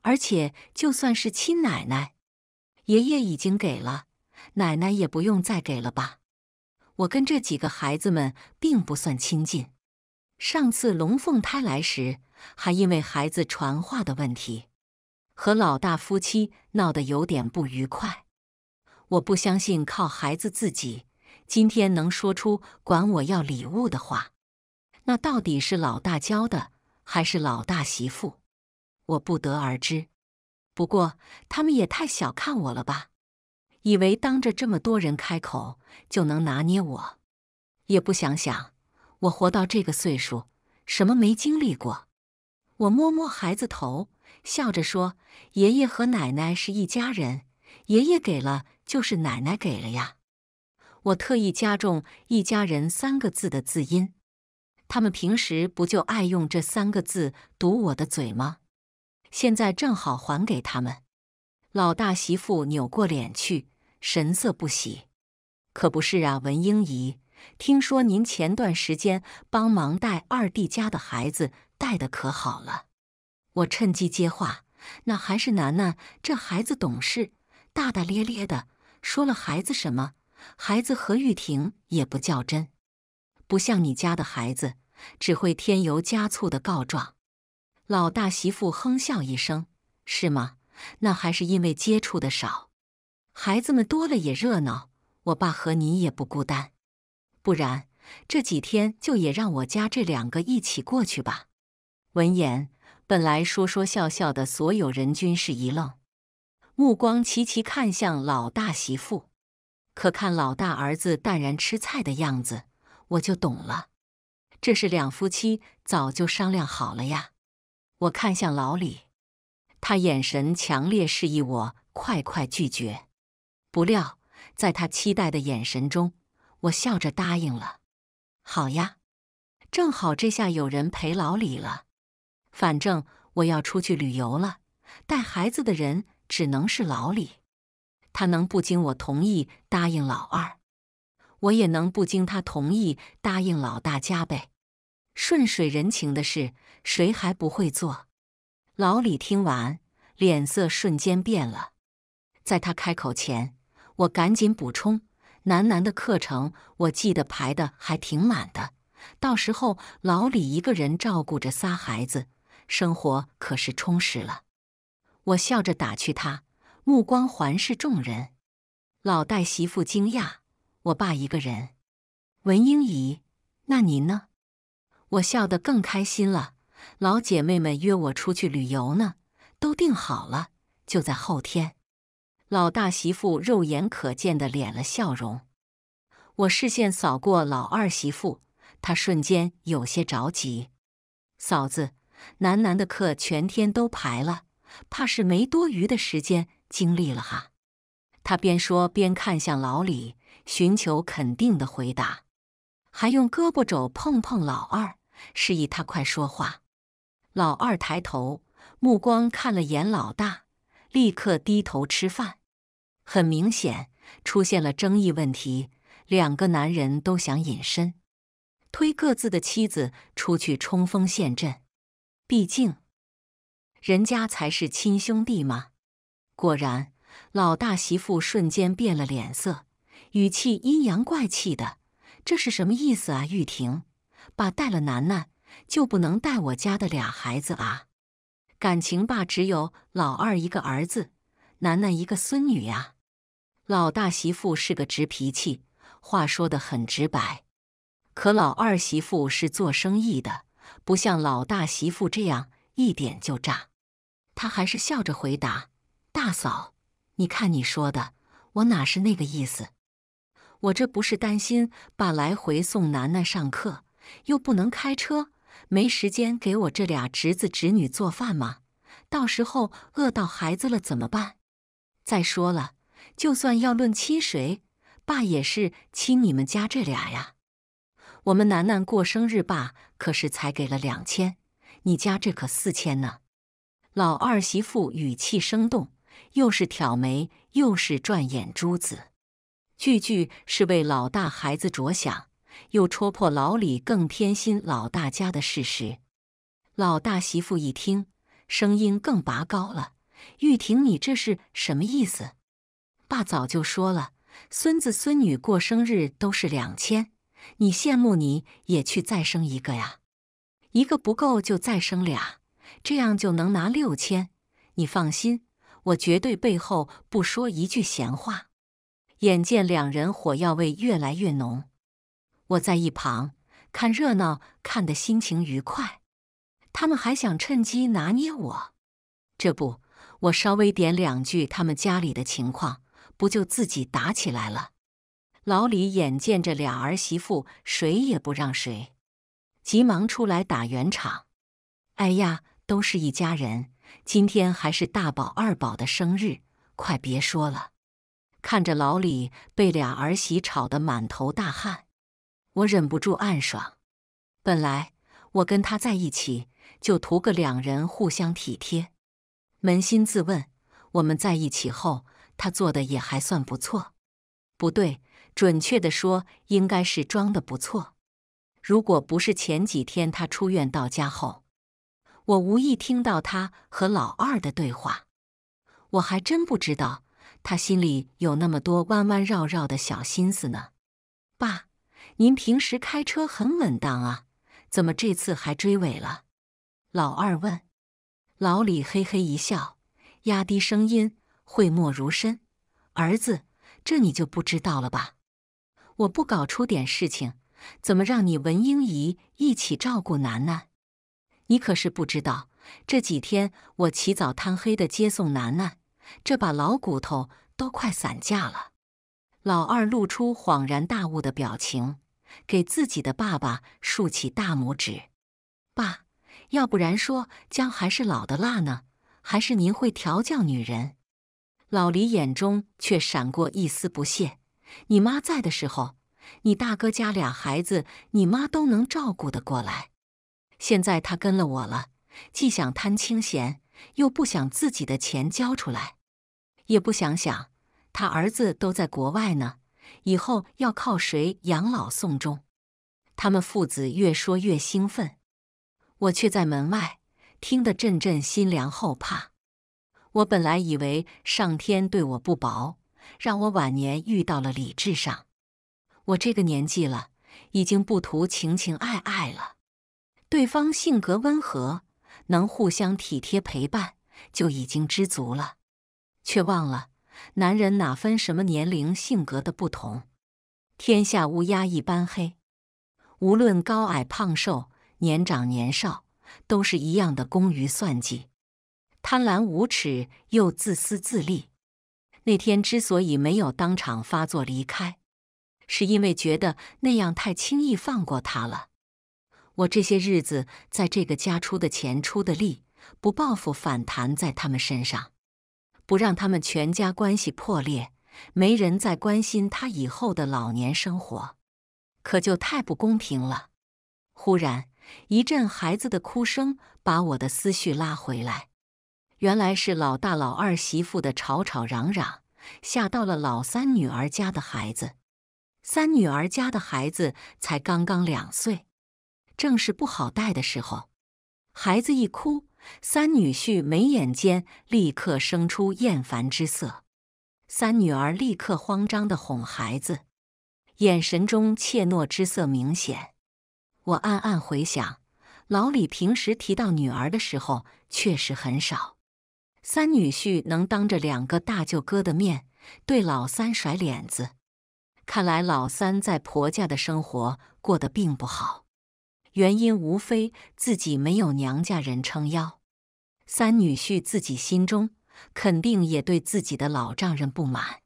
而且就算是亲奶奶，爷爷已经给了，奶奶也不用再给了吧？我跟这几个孩子们并不算亲近，上次龙凤胎来时，还因为孩子传话的问题，和老大夫妻闹得有点不愉快。我不相信靠孩子自己，今天能说出管我要礼物的话，那到底是老大教的还是老大媳妇？我不得而知。不过他们也太小看我了吧？以为当着这么多人开口就能拿捏我？也不想想，我活到这个岁数，什么没经历过？我摸摸孩子头，笑着说：“爷爷和奶奶是一家人，爷爷给了。”就是奶奶给了呀，我特意加重“一家人”三个字的字音。他们平时不就爱用这三个字堵我的嘴吗？现在正好还给他们。老大媳妇扭过脸去，神色不喜。可不是啊，文英姨，听说您前段时间帮忙带二弟家的孩子，带的可好了。我趁机接话：“那还是楠楠这孩子懂事，大大咧咧的。”说了孩子什么？孩子何玉婷也不较真，不像你家的孩子，只会添油加醋的告状。老大媳妇哼笑一声：“是吗？那还是因为接触的少。孩子们多了也热闹，我爸和你也不孤单。不然这几天就也让我家这两个一起过去吧。”闻言，本来说说笑笑的所有人均是一愣。目光齐齐看向老大媳妇，可看老大儿子淡然吃菜的样子，我就懂了，这是两夫妻早就商量好了呀。我看向老李，他眼神强烈示意我快快拒绝。不料，在他期待的眼神中，我笑着答应了：“好呀，正好这下有人陪老李了。反正我要出去旅游了，带孩子的人。”只能是老李，他能不经我同意答应老二，我也能不经他同意答应老大加倍。顺水人情的事，谁还不会做？老李听完，脸色瞬间变了。在他开口前，我赶紧补充：“楠楠的课程我记得排的还挺满的，到时候老李一个人照顾着仨孩子，生活可是充实了。”我笑着打趣他，目光环视众人。老戴媳妇惊讶：“我爸一个人。”文英姨：“那您呢？”我笑得更开心了。老姐妹们约我出去旅游呢，都定好了，就在后天。老大媳妇肉眼可见的敛了笑容。我视线扫过老二媳妇，她瞬间有些着急：“嫂子，楠楠的课全天都排了。”怕是没多余的时间精力了哈。他边说边看向老李，寻求肯定的回答，还用胳膊肘碰碰老二，示意他快说话。老二抬头，目光看了眼老大，立刻低头吃饭。很明显，出现了争议问题，两个男人都想隐身，推各自的妻子出去冲锋陷阵，毕竟。人家才是亲兄弟嘛！果然，老大媳妇瞬间变了脸色，语气阴阳怪气的：“这是什么意思啊，玉婷？爸带了楠楠，就不能带我家的俩孩子啊？感情爸只有老二一个儿子，楠楠一个孙女呀？”老大媳妇是个直脾气，话说的很直白。可老二媳妇是做生意的，不像老大媳妇这样一点就炸。他还是笑着回答：“大嫂，你看你说的，我哪是那个意思？我这不是担心爸来回送楠楠上课，又不能开车，没时间给我这俩侄子侄女做饭吗？到时候饿到孩子了怎么办？再说了，就算要论亲谁，爸也是亲你们家这俩呀。我们楠楠过生日，爸可是才给了两千，你家这可四千呢。”老二媳妇语气生动，又是挑眉，又是转眼珠子，句句是为老大孩子着想，又戳破老李更偏心老大家的事实。老大媳妇一听，声音更拔高了：“玉婷，你这是什么意思？爸早就说了，孙子孙女过生日都是两千，你羡慕你也去再生一个呀，一个不够就再生俩。”这样就能拿六千，你放心，我绝对背后不说一句闲话。眼见两人火药味越来越浓，我在一旁看热闹，看得心情愉快。他们还想趁机拿捏我，这不，我稍微点两句他们家里的情况，不就自己打起来了？老李眼见着俩儿媳妇谁也不让谁，急忙出来打圆场。哎呀！都是一家人，今天还是大宝、二宝的生日，快别说了！看着老李被俩儿媳吵得满头大汗，我忍不住暗爽。本来我跟他在一起就图个两人互相体贴，扪心自问，我们在一起后他做的也还算不错。不对，准确的说应该是装的不错。如果不是前几天他出院到家后。我无意听到他和老二的对话，我还真不知道他心里有那么多弯弯绕绕的小心思呢。爸，您平时开车很稳当啊，怎么这次还追尾了？老二问。老李嘿嘿一笑，压低声音，讳莫如深。儿子，这你就不知道了吧？我不搞出点事情，怎么让你文英姨一起照顾楠楠？你可是不知道，这几天我起早贪黑的接送楠楠，这把老骨头都快散架了。老二露出恍然大悟的表情，给自己的爸爸竖起大拇指：“爸，要不然说姜还是老的辣呢，还是您会调教女人。”老李眼中却闪过一丝不屑：“你妈在的时候，你大哥家俩孩子，你妈都能照顾得过来。”现在他跟了我了，既想贪清闲，又不想自己的钱交出来，也不想想他儿子都在国外呢，以后要靠谁养老送终？他们父子越说越兴奋，我却在门外听得阵阵心凉后怕。我本来以为上天对我不薄，让我晚年遇到了理智上。我这个年纪了，已经不图情情爱爱了。对方性格温和，能互相体贴陪伴，就已经知足了。却忘了，男人哪分什么年龄、性格的不同？天下乌鸦一般黑，无论高矮胖瘦、年长年少，都是一样的工于算计，贪婪无耻又自私自利。那天之所以没有当场发作离开，是因为觉得那样太轻易放过他了。我这些日子在这个家出的钱出的力，不报复反弹在他们身上，不让他们全家关系破裂，没人再关心他以后的老年生活，可就太不公平了。忽然一阵孩子的哭声把我的思绪拉回来，原来是老大、老二媳妇的吵吵嚷嚷吓到了老三女儿家的孩子，三女儿家的孩子才刚刚两岁。正是不好带的时候，孩子一哭，三女婿眉眼间立刻生出厌烦之色，三女儿立刻慌张地哄孩子，眼神中怯懦之色明显。我暗暗回想，老李平时提到女儿的时候确实很少，三女婿能当着两个大舅哥的面对老三甩脸子，看来老三在婆家的生活过得并不好。原因无非自己没有娘家人撑腰，三女婿自己心中肯定也对自己的老丈人不满。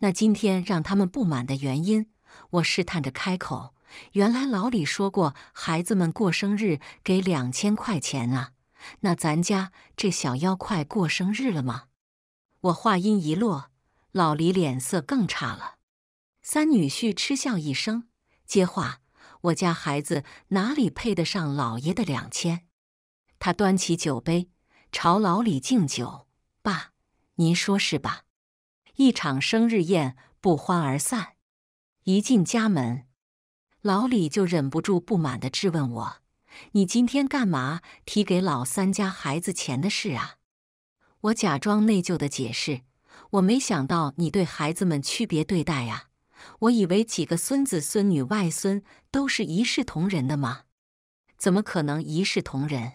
那今天让他们不满的原因，我试探着开口：“原来老李说过，孩子们过生日给两千块钱啊。那咱家这小妖快过生日了吗？”我话音一落，老李脸色更差了。三女婿嗤笑一声，接话。我家孩子哪里配得上老爷的两千？他端起酒杯，朝老李敬酒：“爸，您说是吧？”一场生日宴不欢而散。一进家门，老李就忍不住不满的质问我：“你今天干嘛提给老三家孩子钱的事啊？”我假装内疚的解释：“我没想到你对孩子们区别对待啊。”我以为几个孙子孙女外孙都是一视同仁的吗？怎么可能一视同仁？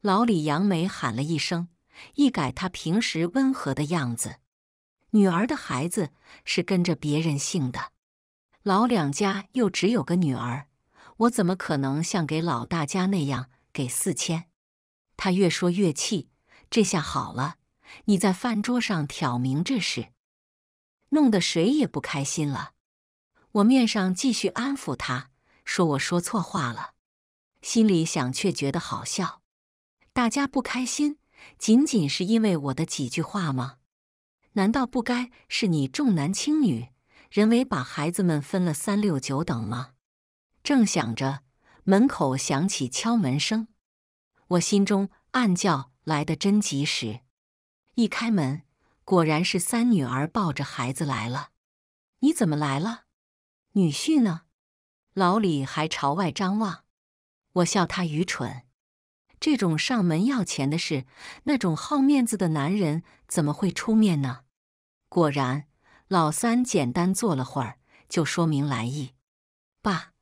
老李扬眉喊了一声，一改他平时温和的样子。女儿的孩子是跟着别人姓的，老两家又只有个女儿，我怎么可能像给老大家那样给四千？他越说越气，这下好了，你在饭桌上挑明这事。弄得谁也不开心了。我面上继续安抚他说：“我说错话了。”心里想，却觉得好笑。大家不开心，仅仅是因为我的几句话吗？难道不该是你重男轻女，人为把孩子们分了三六九等吗？正想着，门口响起敲门声，我心中暗叫：“来得真及时！”一开门。果然是三女儿抱着孩子来了，你怎么来了？女婿呢？老李还朝外张望，我笑他愚蠢。这种上门要钱的事，那种好面子的男人怎么会出面呢？果然，老三简单坐了会儿，就说明来意。爸，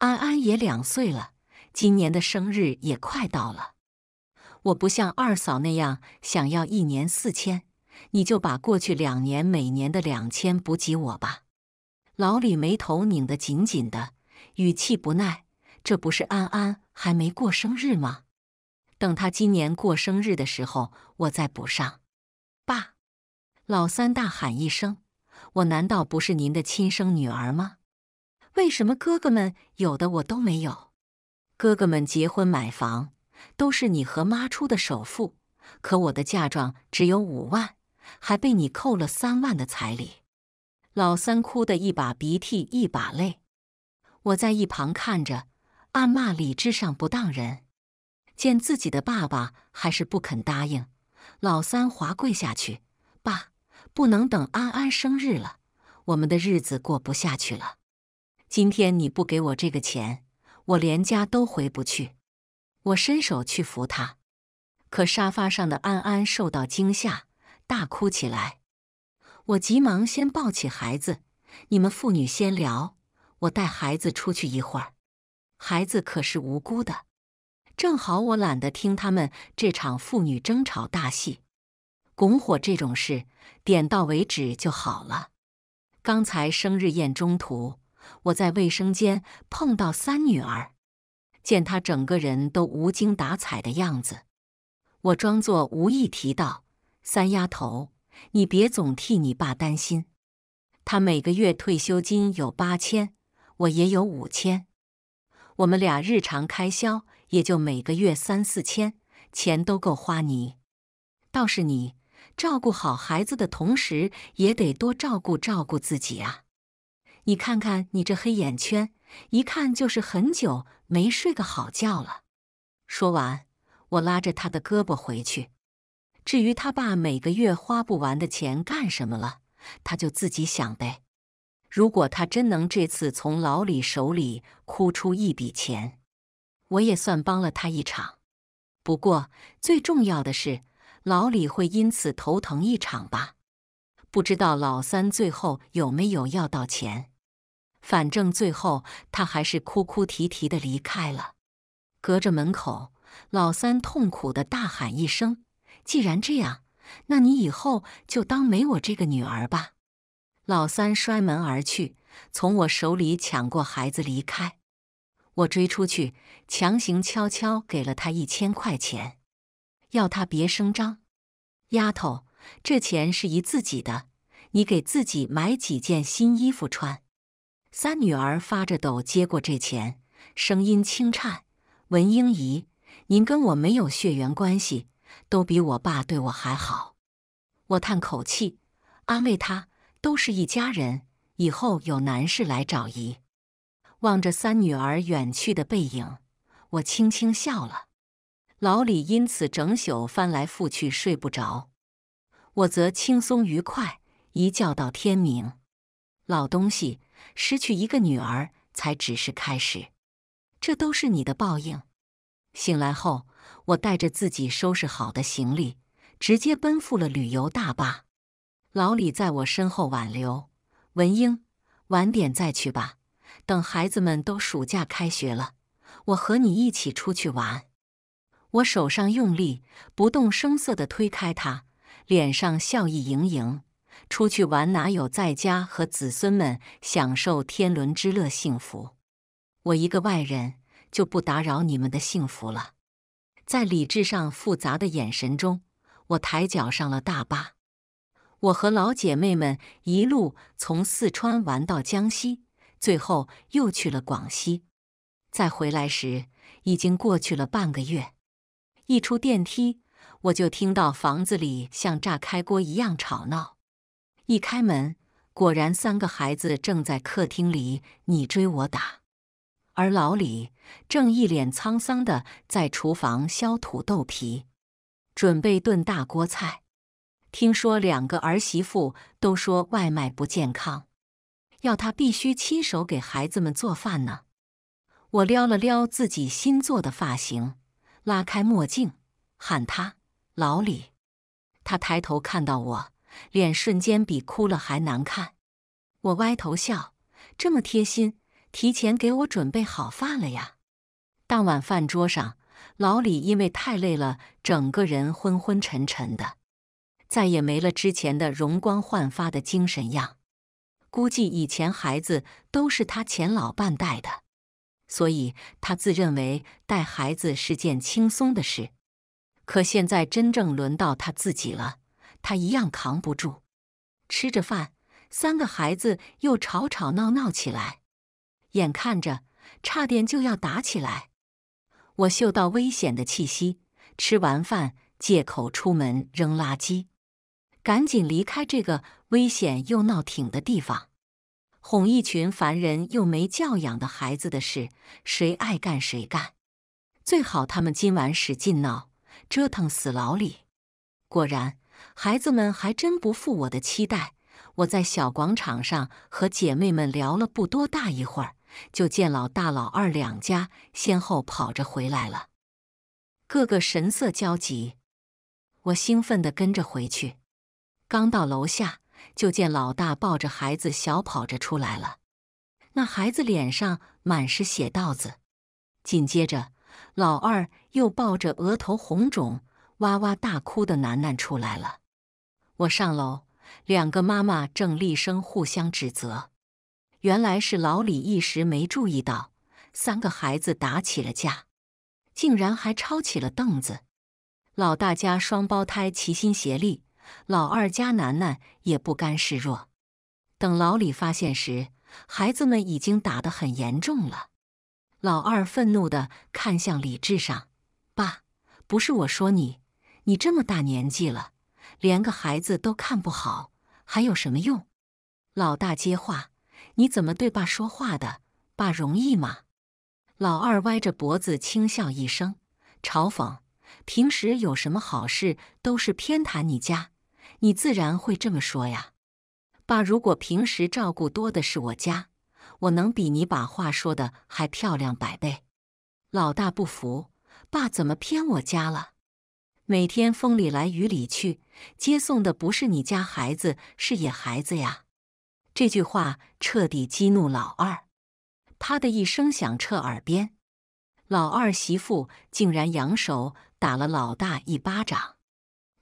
安安也两岁了，今年的生日也快到了。我不像二嫂那样想要一年四千。你就把过去两年每年的两千补给我吧。老李眉头拧得紧紧的，语气不耐：“这不是安安还没过生日吗？等他今年过生日的时候，我再补上。”爸，老三大喊一声：“我难道不是您的亲生女儿吗？为什么哥哥们有的我都没有？哥哥们结婚买房都是你和妈出的首付，可我的嫁妆只有五万。”还被你扣了三万的彩礼，老三哭的一把鼻涕一把泪，我在一旁看着，暗骂理智上不当人。见自己的爸爸还是不肯答应，老三滑跪下去：“爸，不能等安安生日了，我们的日子过不下去了。今天你不给我这个钱，我连家都回不去。”我伸手去扶他，可沙发上的安安受到惊吓。大哭起来，我急忙先抱起孩子，你们父女先聊，我带孩子出去一会儿。孩子可是无辜的，正好我懒得听他们这场父女争吵大戏，拱火这种事点到为止就好了。刚才生日宴中途，我在卫生间碰到三女儿，见她整个人都无精打采的样子，我装作无意提到。三丫头，你别总替你爸担心，他每个月退休金有八千，我也有五千，我们俩日常开销也就每个月三四千，钱都够花。你倒是你，照顾好孩子的同时，也得多照顾照顾自己啊！你看看你这黑眼圈，一看就是很久没睡个好觉了。说完，我拉着他的胳膊回去。至于他爸每个月花不完的钱干什么了，他就自己想呗。如果他真能这次从老李手里哭出一笔钱，我也算帮了他一场。不过最重要的是，老李会因此头疼一场吧？不知道老三最后有没有要到钱。反正最后他还是哭哭啼啼的离开了。隔着门口，老三痛苦的大喊一声。既然这样，那你以后就当没我这个女儿吧。老三摔门而去，从我手里抢过孩子离开。我追出去，强行悄悄给了他一千块钱，要他别声张。丫头，这钱是姨自己的，你给自己买几件新衣服穿。三女儿发着抖接过这钱，声音轻颤：“文英姨，您跟我没有血缘关系。”都比我爸对我还好，我叹口气，安慰他：“都是一家人，以后有难事来找姨。”望着三女儿远去的背影，我轻轻笑了。老李因此整宿翻来覆去睡不着，我则轻松愉快，一觉到天明。老东西失去一个女儿，才只是开始，这都是你的报应。醒来后。我带着自己收拾好的行李，直接奔赴了旅游大巴。老李在我身后挽留：“文英，晚点再去吧。等孩子们都暑假开学了，我和你一起出去玩。”我手上用力，不动声色地推开他，脸上笑意盈盈：“出去玩哪有在家和子孙们享受天伦之乐幸福？我一个外人，就不打扰你们的幸福了。”在理智上复杂的眼神中，我抬脚上了大巴。我和老姐妹们一路从四川玩到江西，最后又去了广西。再回来时，已经过去了半个月。一出电梯，我就听到房子里像炸开锅一样吵闹。一开门，果然三个孩子正在客厅里你追我打。而老李正一脸沧桑的在厨房削土豆皮，准备炖大锅菜。听说两个儿媳妇都说外卖不健康，要他必须亲手给孩子们做饭呢。我撩了撩自己新做的发型，拉开墨镜，喊他老李。他抬头看到我，脸瞬间比哭了还难看。我歪头笑，这么贴心。提前给我准备好饭了呀！当晚饭桌上，老李因为太累了，整个人昏昏沉沉的，再也没了之前的容光焕发的精神样。估计以前孩子都是他前老伴带的，所以他自认为带孩子是件轻松的事。可现在真正轮到他自己了，他一样扛不住。吃着饭，三个孩子又吵吵闹闹起来。眼看着差点就要打起来，我嗅到危险的气息。吃完饭，借口出门扔垃圾，赶紧离开这个危险又闹挺的地方。哄一群烦人又没教养的孩子的事，谁爱干谁干。最好他们今晚使劲闹，折腾死老李。果然，孩子们还真不负我的期待。我在小广场上和姐妹们聊了不多大一会儿。就见老大、老二两家先后跑着回来了，个个神色焦急。我兴奋地跟着回去，刚到楼下，就见老大抱着孩子小跑着出来了，那孩子脸上满是血道子。紧接着，老二又抱着额头红肿、哇哇大哭的楠楠出来了。我上楼，两个妈妈正厉声互相指责。原来是老李一时没注意到，三个孩子打起了架，竟然还抄起了凳子。老大家双胞胎齐心协力，老二家楠楠也不甘示弱。等老李发现时，孩子们已经打得很严重了。老二愤怒地看向李志上：“爸，不是我说你，你这么大年纪了，连个孩子都看不好，还有什么用？”老大接话。你怎么对爸说话的？爸容易吗？老二歪着脖子轻笑一声，嘲讽：“平时有什么好事都是偏袒你家，你自然会这么说呀。”爸，如果平时照顾多的是我家，我能比你把话说的还漂亮百倍。老大不服，爸怎么偏我家了？每天风里来雨里去，接送的不是你家孩子，是野孩子呀。这句话彻底激怒老二，啪的一声响彻耳边。老二媳妇竟然扬手打了老大一巴掌，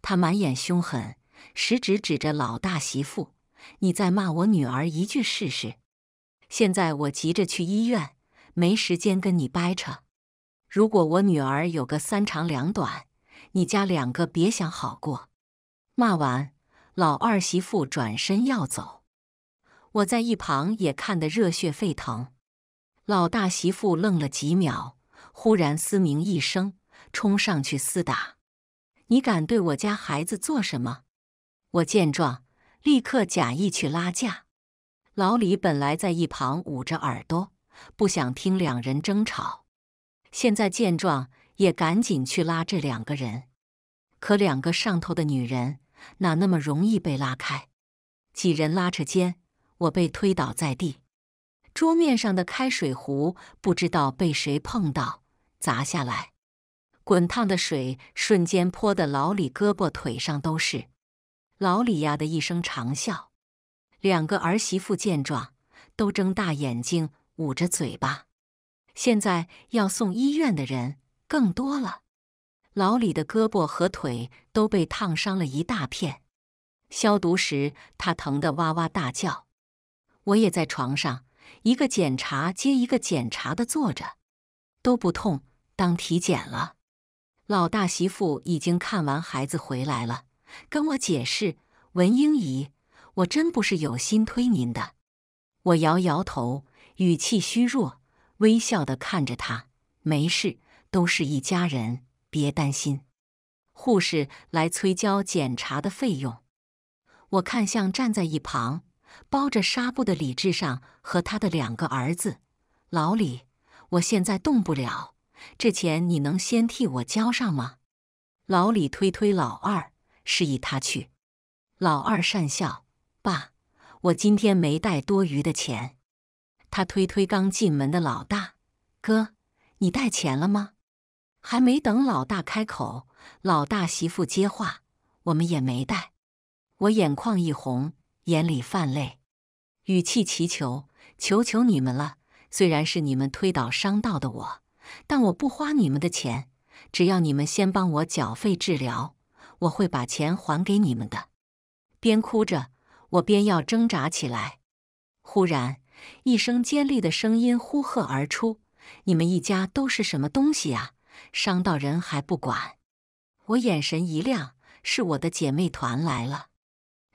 他满眼凶狠，食指指着老大媳妇：“你再骂我女儿一句试试！现在我急着去医院，没时间跟你掰扯。如果我女儿有个三长两短，你家两个别想好过。”骂完，老二媳妇转身要走。我在一旁也看得热血沸腾，老大媳妇愣了几秒，忽然嘶鸣一声，冲上去厮打。你敢对我家孩子做什么？我见状，立刻假意去拉架。老李本来在一旁捂着耳朵，不想听两人争吵，现在见状也赶紧去拉这两个人。可两个上头的女人哪那么容易被拉开？几人拉扯间，我被推倒在地，桌面上的开水壶不知道被谁碰到，砸下来，滚烫的水瞬间泼得老李胳膊腿上都是。老李呀的一声长笑，两个儿媳妇见状都睁大眼睛捂着嘴巴。现在要送医院的人更多了，老李的胳膊和腿都被烫伤了一大片，消毒时他疼得哇哇大叫。我也在床上，一个检查接一个检查的坐着，都不痛，当体检了。老大媳妇已经看完孩子回来了，跟我解释：“文英姨，我真不是有心推您的。”我摇摇头，语气虚弱，微笑的看着她：“没事，都是一家人，别担心。”护士来催交检查的费用，我看向站在一旁。包着纱布的李志尚和他的两个儿子，老李，我现在动不了，这钱你能先替我交上吗？老李推推老二，示意他去。老二讪笑：“爸，我今天没带多余的钱。”他推推刚进门的老大哥：“你带钱了吗？”还没等老大开口，老大媳妇接话：“我们也没带。”我眼眶一红。眼里泛泪，语气祈求：“求求你们了！虽然是你们推倒伤到的我，但我不花你们的钱，只要你们先帮我缴费治疗，我会把钱还给你们的。”边哭着，我边要挣扎起来。忽然，一声尖利的声音呼喝而出：“你们一家都是什么东西呀？伤到人还不管！”我眼神一亮，是我的姐妹团来了。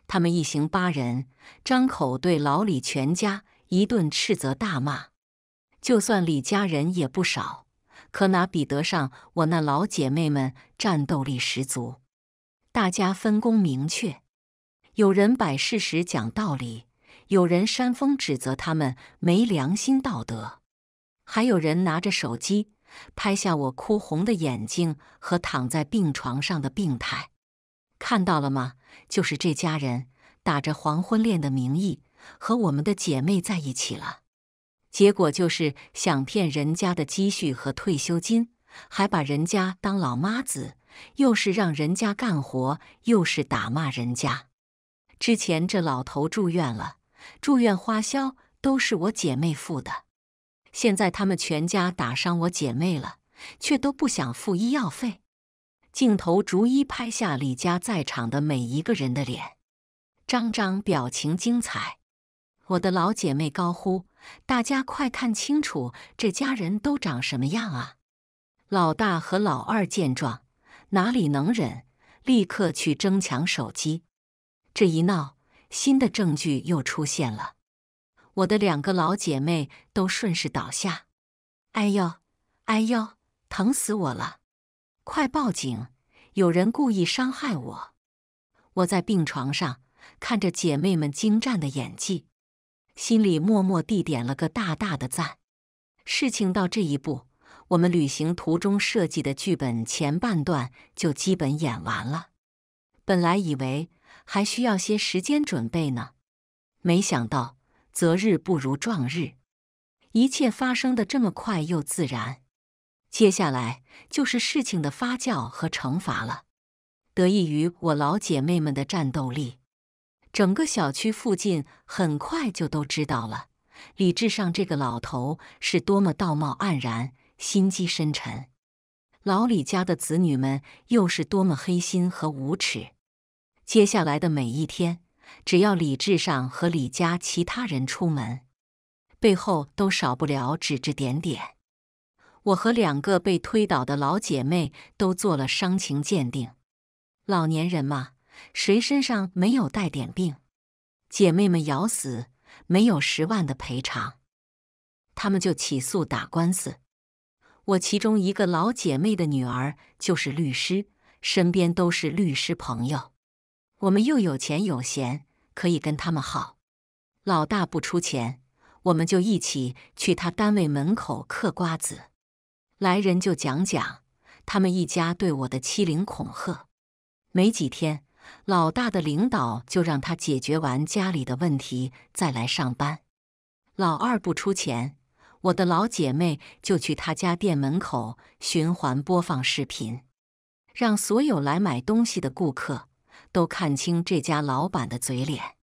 他们一行八人，张口对老李全家一顿斥责大骂。就算李家人也不少，可哪比得上我那老姐妹们战斗力十足？大家分工明确，有人摆事实讲道理，有人煽风指责他们没良心道德，还有人拿着手机拍下我哭红的眼睛和躺在病床上的病态。看到了吗？就是这家人打着黄昏恋的名义和我们的姐妹在一起了，结果就是想骗人家的积蓄和退休金，还把人家当老妈子，又是让人家干活，又是打骂人家。之前这老头住院了，住院花销都是我姐妹付的，现在他们全家打伤我姐妹了，却都不想付医药费。镜头逐一拍下李家在场的每一个人的脸，张张表情精彩。我的老姐妹高呼：“大家快看清楚，这家人都长什么样啊！”老大和老二见状，哪里能忍，立刻去争抢手机。这一闹，新的证据又出现了。我的两个老姐妹都顺势倒下，“哎呦，哎呦，疼死我了！”快报警！有人故意伤害我。我在病床上看着姐妹们精湛的演技，心里默默地点了个大大的赞。事情到这一步，我们旅行途中设计的剧本前半段就基本演完了。本来以为还需要些时间准备呢，没想到择日不如撞日，一切发生的这么快又自然。接下来就是事情的发酵和惩罚了。得益于我老姐妹们的战斗力，整个小区附近很快就都知道了李志尚这个老头是多么道貌岸然、心机深沉，老李家的子女们又是多么黑心和无耻。接下来的每一天，只要李志尚和李家其他人出门，背后都少不了指指点点。我和两个被推倒的老姐妹都做了伤情鉴定。老年人嘛，谁身上没有带点病？姐妹们咬死没有十万的赔偿，他们就起诉打官司。我其中一个老姐妹的女儿就是律师，身边都是律师朋友。我们又有钱有闲，可以跟他们好。老大不出钱，我们就一起去他单位门口嗑瓜子。来人就讲讲他们一家对我的欺凌恐吓。没几天，老大的领导就让他解决完家里的问题再来上班。老二不出钱，我的老姐妹就去他家店门口循环播放视频，让所有来买东西的顾客都看清这家老板的嘴脸。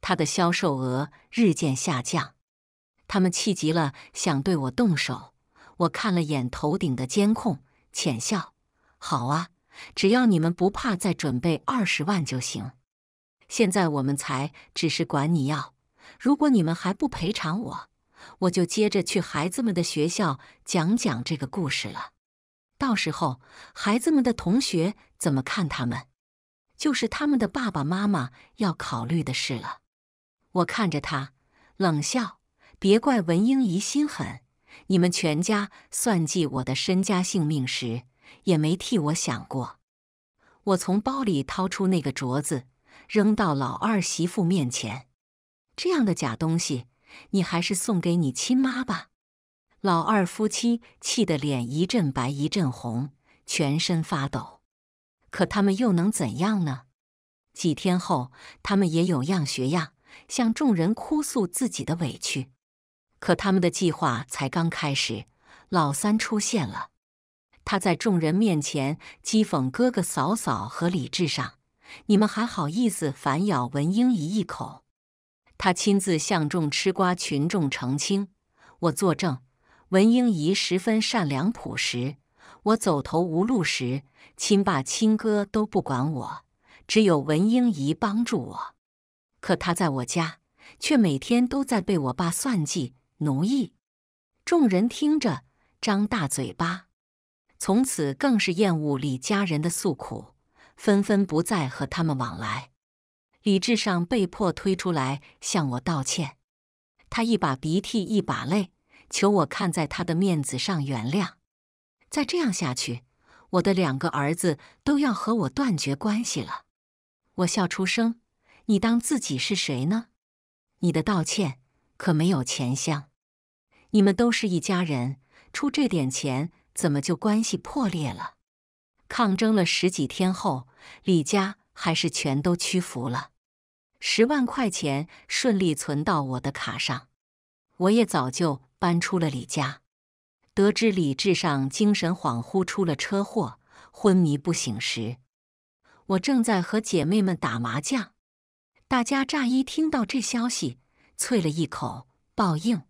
他的销售额日渐下降，他们气急了，想对我动手。我看了眼头顶的监控，浅笑：“好啊，只要你们不怕，再准备二十万就行。现在我们才只是管你要，如果你们还不赔偿我，我就接着去孩子们的学校讲讲这个故事了。到时候孩子们的同学怎么看他们，就是他们的爸爸妈妈要考虑的事了。”我看着他，冷笑：“别怪文英疑心狠。”你们全家算计我的身家性命时，也没替我想过。我从包里掏出那个镯子，扔到老二媳妇面前。这样的假东西，你还是送给你亲妈吧。老二夫妻气得脸一阵白一阵红，全身发抖。可他们又能怎样呢？几天后，他们也有样学样，向众人哭诉自己的委屈。可他们的计划才刚开始，老三出现了。他在众人面前讥讽哥哥嫂嫂和李志尚：“你们还好意思反咬文英仪一口？”他亲自向众吃瓜群众澄清：“我作证，文英姨十分善良朴实。我走投无路时，亲爸亲哥都不管我，只有文英姨帮助我。可他在我家，却每天都在被我爸算计。”奴役，众人听着，张大嘴巴。从此更是厌恶李家人的诉苦，纷纷不再和他们往来。李志尚被迫推出来向我道歉，他一把鼻涕一把泪，求我看在他的面子上原谅。再这样下去，我的两个儿子都要和我断绝关系了。我笑出声：“你当自己是谁呢？你的道歉。”可没有钱箱，你们都是一家人，出这点钱怎么就关系破裂了？抗争了十几天后，李家还是全都屈服了，十万块钱顺利存到我的卡上。我也早就搬出了李家。得知李志上精神恍惚出了车祸，昏迷不醒时，我正在和姐妹们打麻将，大家乍一听到这消息。啐了一口，报应！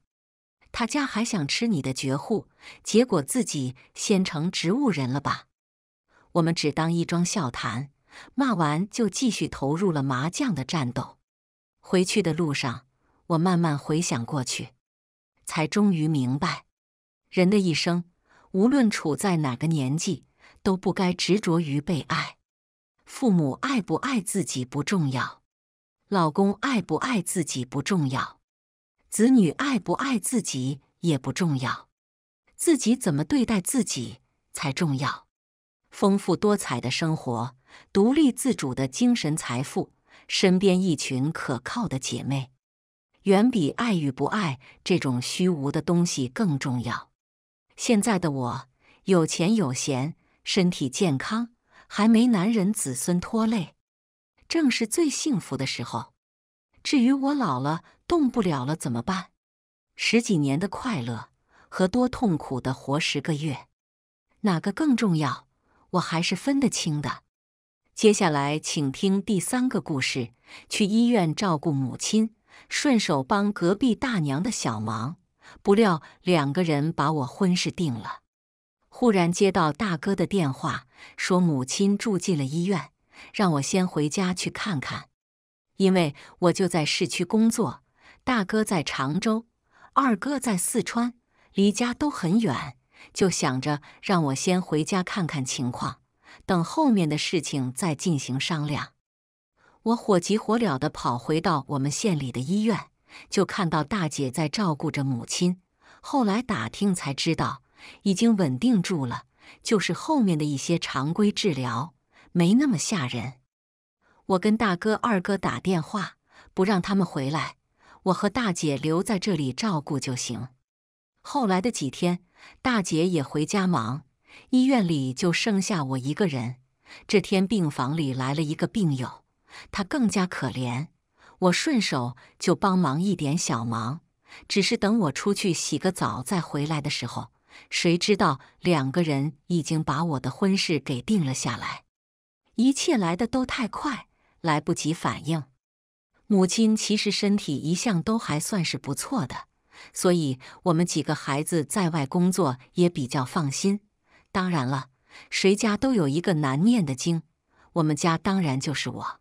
他家还想吃你的绝户，结果自己先成植物人了吧？我们只当一桩笑谈，骂完就继续投入了麻将的战斗。回去的路上，我慢慢回想过去，才终于明白，人的一生，无论处在哪个年纪，都不该执着于被爱。父母爱不爱自己不重要。老公爱不爱自己不重要，子女爱不爱自己也不重要，自己怎么对待自己才重要。丰富多彩的生活，独立自主的精神财富，身边一群可靠的姐妹，远比爱与不爱这种虚无的东西更重要。现在的我有钱有闲，身体健康，还没男人子孙拖累。正是最幸福的时候。至于我老了动不了了怎么办？十几年的快乐和多痛苦的活十个月，哪个更重要？我还是分得清的。接下来，请听第三个故事：去医院照顾母亲，顺手帮隔壁大娘的小忙，不料两个人把我婚事定了。忽然接到大哥的电话，说母亲住进了医院。让我先回家去看看，因为我就在市区工作，大哥在常州，二哥在四川，离家都很远，就想着让我先回家看看情况，等后面的事情再进行商量。我火急火燎的跑回到我们县里的医院，就看到大姐在照顾着母亲。后来打听才知道，已经稳定住了，就是后面的一些常规治疗。没那么吓人，我跟大哥、二哥打电话，不让他们回来，我和大姐留在这里照顾就行。后来的几天，大姐也回家忙，医院里就剩下我一个人。这天病房里来了一个病友，他更加可怜，我顺手就帮忙一点小忙。只是等我出去洗个澡再回来的时候，谁知道两个人已经把我的婚事给定了下来。一切来的都太快，来不及反应。母亲其实身体一向都还算是不错的，所以我们几个孩子在外工作也比较放心。当然了，谁家都有一个难念的经，我们家当然就是我。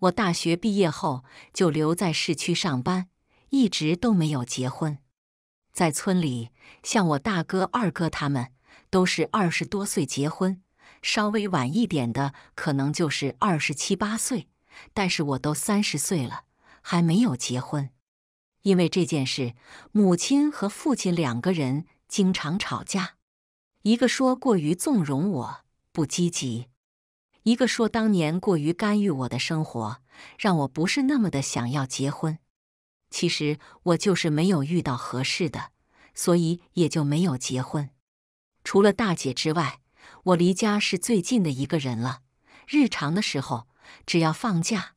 我大学毕业后就留在市区上班，一直都没有结婚。在村里，像我大哥、二哥他们都是二十多岁结婚。稍微晚一点的可能就是二十七八岁，但是我都三十岁了还没有结婚。因为这件事，母亲和父亲两个人经常吵架。一个说过于纵容我，不积极；一个说当年过于干预我的生活，让我不是那么的想要结婚。其实我就是没有遇到合适的，所以也就没有结婚。除了大姐之外。我离家是最近的一个人了。日常的时候，只要放假，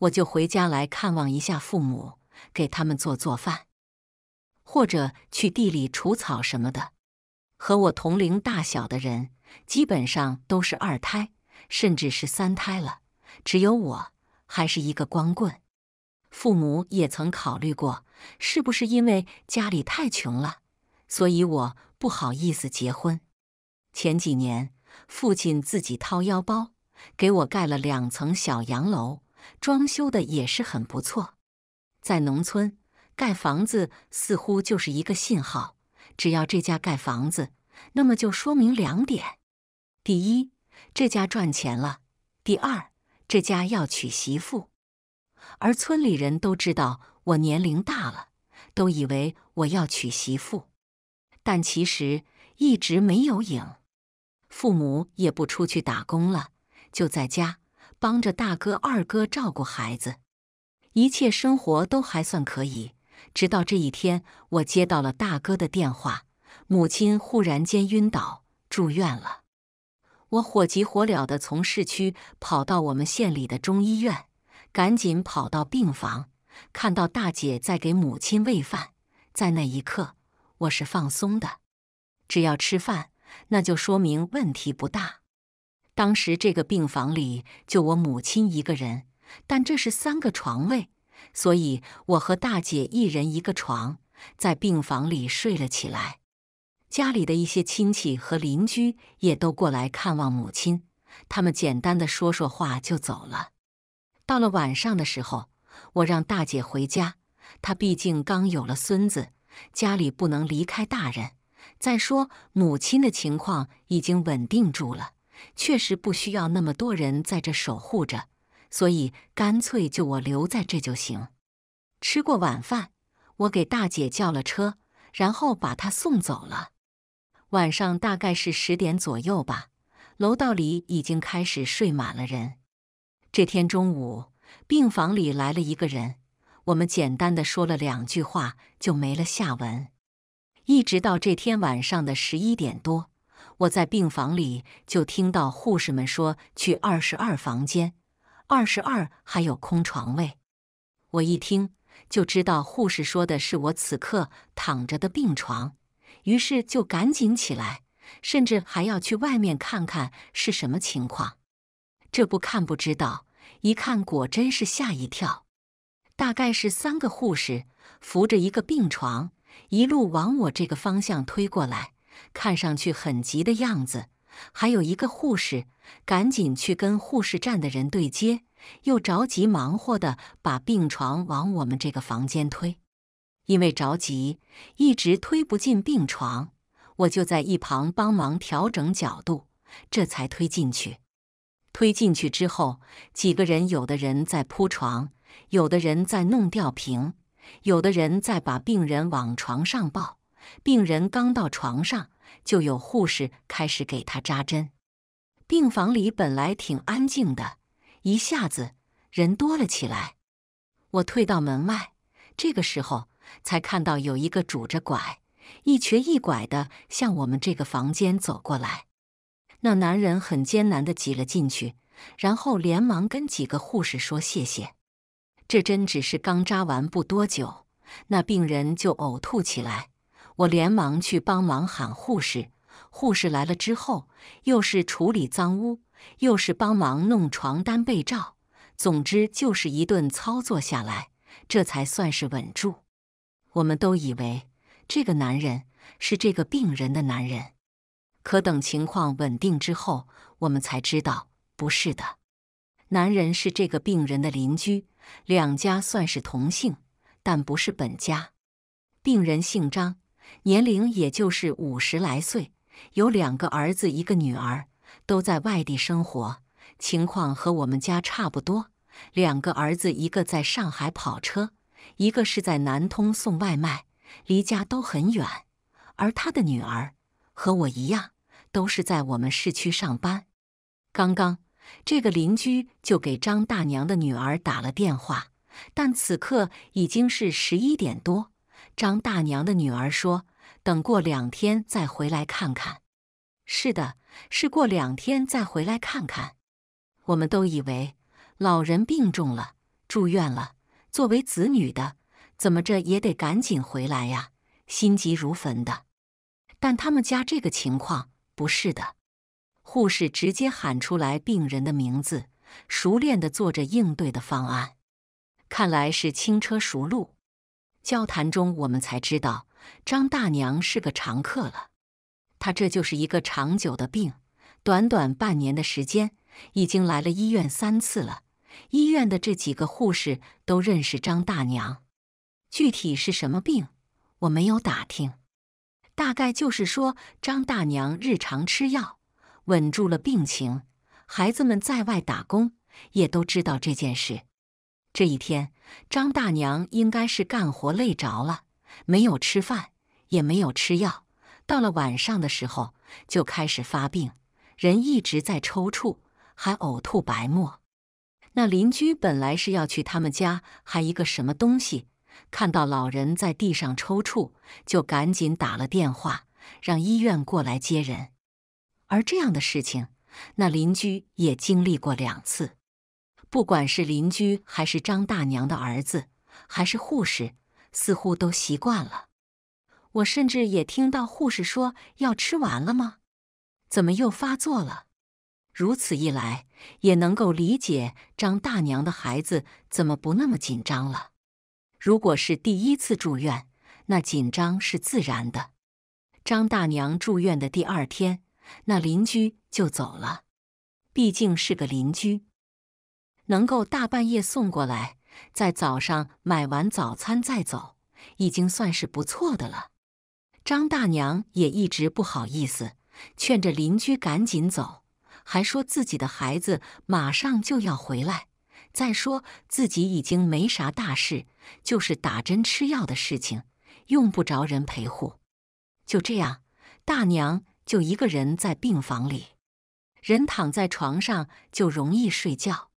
我就回家来看望一下父母，给他们做做饭，或者去地里除草什么的。和我同龄大小的人，基本上都是二胎，甚至是三胎了，只有我还是一个光棍。父母也曾考虑过，是不是因为家里太穷了，所以我不好意思结婚。前几年，父亲自己掏腰包给我盖了两层小洋楼，装修的也是很不错。在农村，盖房子似乎就是一个信号，只要这家盖房子，那么就说明两点：第一，这家赚钱了；第二，这家要娶媳妇。而村里人都知道我年龄大了，都以为我要娶媳妇，但其实一直没有影。父母也不出去打工了，就在家帮着大哥、二哥照顾孩子，一切生活都还算可以。直到这一天，我接到了大哥的电话，母亲忽然间晕倒，住院了。我火急火燎的从市区跑到我们县里的中医院，赶紧跑到病房，看到大姐在给母亲喂饭，在那一刻，我是放松的，只要吃饭。那就说明问题不大。当时这个病房里就我母亲一个人，但这是三个床位，所以我和大姐一人一个床，在病房里睡了起来。家里的一些亲戚和邻居也都过来看望母亲，他们简单的说说话就走了。到了晚上的时候，我让大姐回家，她毕竟刚有了孙子，家里不能离开大人。再说，母亲的情况已经稳定住了，确实不需要那么多人在这守护着，所以干脆就我留在这就行。吃过晚饭，我给大姐叫了车，然后把她送走了。晚上大概是十点左右吧，楼道里已经开始睡满了人。这天中午，病房里来了一个人，我们简单的说了两句话，就没了下文。一直到这天晚上的十一点多，我在病房里就听到护士们说去二十二房间，二十二还有空床位。我一听就知道护士说的是我此刻躺着的病床，于是就赶紧起来，甚至还要去外面看看是什么情况。这不看不知道，一看果真是吓一跳。大概是三个护士扶着一个病床。一路往我这个方向推过来，看上去很急的样子。还有一个护士，赶紧去跟护士站的人对接，又着急忙活的把病床往我们这个房间推。因为着急，一直推不进病床，我就在一旁帮忙调整角度，这才推进去。推进去之后，几个人有的人在铺床，有的人在弄吊瓶。有的人在把病人往床上抱，病人刚到床上，就有护士开始给他扎针。病房里本来挺安静的，一下子人多了起来。我退到门外，这个时候才看到有一个拄着拐，一瘸一拐的向我们这个房间走过来。那男人很艰难的挤了进去，然后连忙跟几个护士说谢谢。这针只是刚扎完不多久，那病人就呕吐起来。我连忙去帮忙喊护士。护士来了之后，又是处理脏污，又是帮忙弄床单被罩，总之就是一顿操作下来，这才算是稳住。我们都以为这个男人是这个病人的男人，可等情况稳定之后，我们才知道不是的，男人是这个病人的邻居。两家算是同姓，但不是本家。病人姓张，年龄也就是五十来岁，有两个儿子，一个女儿，都在外地生活，情况和我们家差不多。两个儿子，一个在上海跑车，一个是在南通送外卖，离家都很远。而他的女儿和我一样，都是在我们市区上班。刚刚。这个邻居就给张大娘的女儿打了电话，但此刻已经是十一点多。张大娘的女儿说：“等过两天再回来看看。”是的，是过两天再回来看看。我们都以为老人病重了，住院了。作为子女的，怎么着也得赶紧回来呀，心急如焚的。但他们家这个情况不是的。护士直接喊出来病人的名字，熟练地做着应对的方案，看来是轻车熟路。交谈中，我们才知道张大娘是个常客了。她这就是一个长久的病，短短半年的时间，已经来了医院三次了。医院的这几个护士都认识张大娘，具体是什么病，我没有打听，大概就是说张大娘日常吃药。稳住了病情，孩子们在外打工也都知道这件事。这一天，张大娘应该是干活累着了，没有吃饭，也没有吃药。到了晚上的时候，就开始发病，人一直在抽搐，还呕吐白沫。那邻居本来是要去他们家，还一个什么东西，看到老人在地上抽搐，就赶紧打了电话，让医院过来接人。而这样的事情，那邻居也经历过两次。不管是邻居，还是张大娘的儿子，还是护士，似乎都习惯了。我甚至也听到护士说：“要吃完了吗？怎么又发作了？”如此一来，也能够理解张大娘的孩子怎么不那么紧张了。如果是第一次住院，那紧张是自然的。张大娘住院的第二天。那邻居就走了，毕竟是个邻居，能够大半夜送过来，在早上买完早餐再走，已经算是不错的了。张大娘也一直不好意思，劝着邻居赶紧走，还说自己的孩子马上就要回来，再说自己已经没啥大事，就是打针吃药的事情，用不着人陪护。就这样，大娘。就一个人在病房里，人躺在床上就容易睡觉。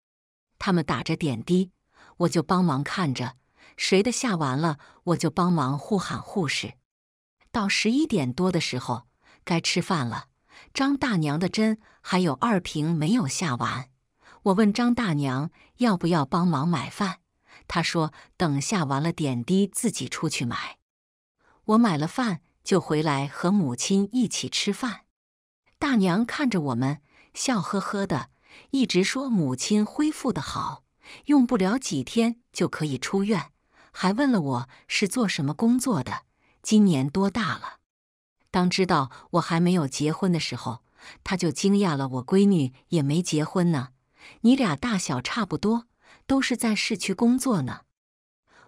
他们打着点滴，我就帮忙看着，谁的下完了我就帮忙呼喊护士。到十一点多的时候，该吃饭了。张大娘的针还有二瓶没有下完，我问张大娘要不要帮忙买饭，她说等下完了点滴自己出去买。我买了饭。就回来和母亲一起吃饭，大娘看着我们笑呵呵的，一直说母亲恢复的好，用不了几天就可以出院，还问了我是做什么工作的，今年多大了。当知道我还没有结婚的时候，她就惊讶了：“我闺女也没结婚呢，你俩大小差不多，都是在市区工作呢。”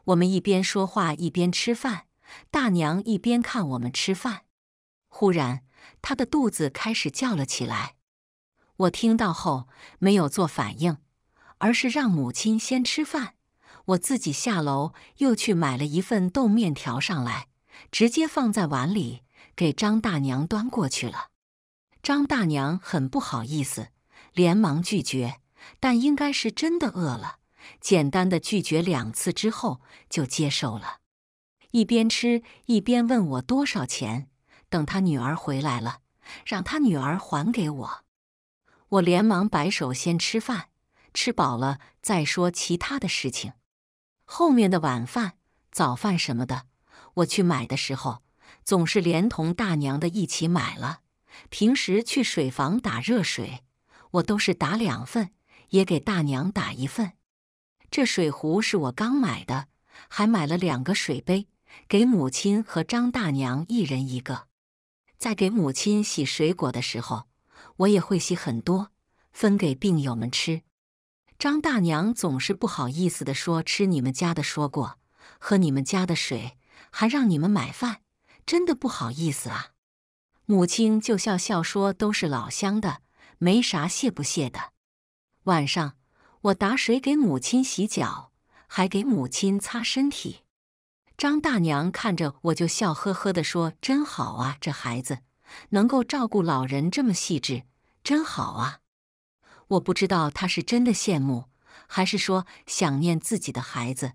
我们一边说话一边吃饭。大娘一边看我们吃饭，忽然她的肚子开始叫了起来。我听到后没有做反应，而是让母亲先吃饭。我自己下楼又去买了一份豆面条上来，直接放在碗里给张大娘端过去了。张大娘很不好意思，连忙拒绝，但应该是真的饿了，简单的拒绝两次之后就接受了。一边吃一边问我多少钱，等他女儿回来了，让他女儿还给我。我连忙摆手，先吃饭，吃饱了再说其他的事情。后面的晚饭、早饭什么的，我去买的时候总是连同大娘的一起买了。平时去水房打热水，我都是打两份，也给大娘打一份。这水壶是我刚买的，还买了两个水杯。给母亲和张大娘一人一个，在给母亲洗水果的时候，我也会洗很多，分给病友们吃。张大娘总是不好意思的说：“吃你们家的说过，喝你们家的水，还让你们买饭，真的不好意思啊。”母亲就笑笑说：“都是老乡的，没啥谢不谢的。”晚上，我打水给母亲洗脚，还给母亲擦身体。张大娘看着我，就笑呵呵地说：“真好啊，这孩子能够照顾老人，这么细致，真好啊！”我不知道他是真的羡慕，还是说想念自己的孩子，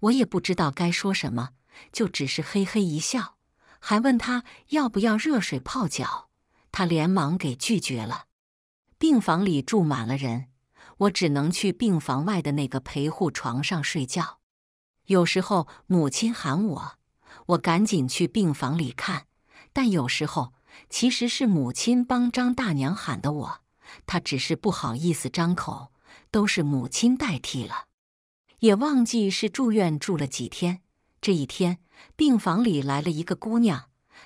我也不知道该说什么，就只是嘿嘿一笑，还问他要不要热水泡脚。他连忙给拒绝了。病房里住满了人，我只能去病房外的那个陪护床上睡觉。有时候母亲喊我，我赶紧去病房里看；但有时候其实是母亲帮张大娘喊的我，她只是不好意思张口，都是母亲代替了。也忘记是住院住了几天。这一天，病房里来了一个姑娘，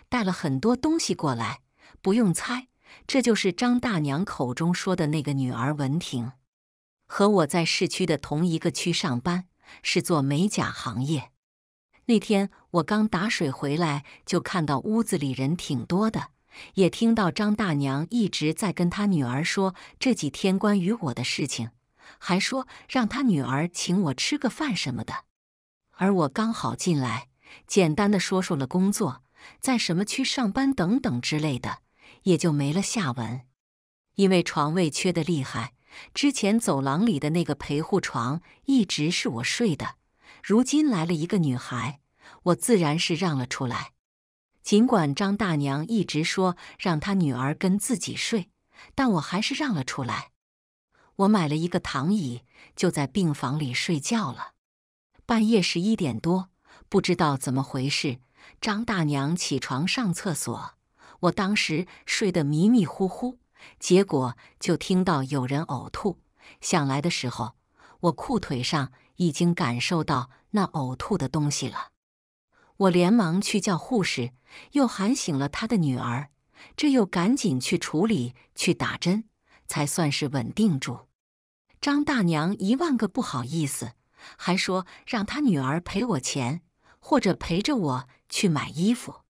带了很多东西过来。不用猜，这就是张大娘口中说的那个女儿文婷，和我在市区的同一个区上班。是做美甲行业。那天我刚打水回来，就看到屋子里人挺多的，也听到张大娘一直在跟她女儿说这几天关于我的事情，还说让她女儿请我吃个饭什么的。而我刚好进来，简单的说说了工作在什么区上班等等之类的，也就没了下文。因为床位缺的厉害。之前走廊里的那个陪护床一直是我睡的，如今来了一个女孩，我自然是让了出来。尽管张大娘一直说让她女儿跟自己睡，但我还是让了出来。我买了一个躺椅，就在病房里睡觉了。半夜十一点多，不知道怎么回事，张大娘起床上厕所，我当时睡得迷迷糊糊。结果就听到有人呕吐，想来的时候，我裤腿上已经感受到那呕吐的东西了。我连忙去叫护士，又喊醒了他的女儿，这又赶紧去处理、去打针，才算是稳定住。张大娘一万个不好意思，还说让他女儿赔我钱，或者陪着我去买衣服。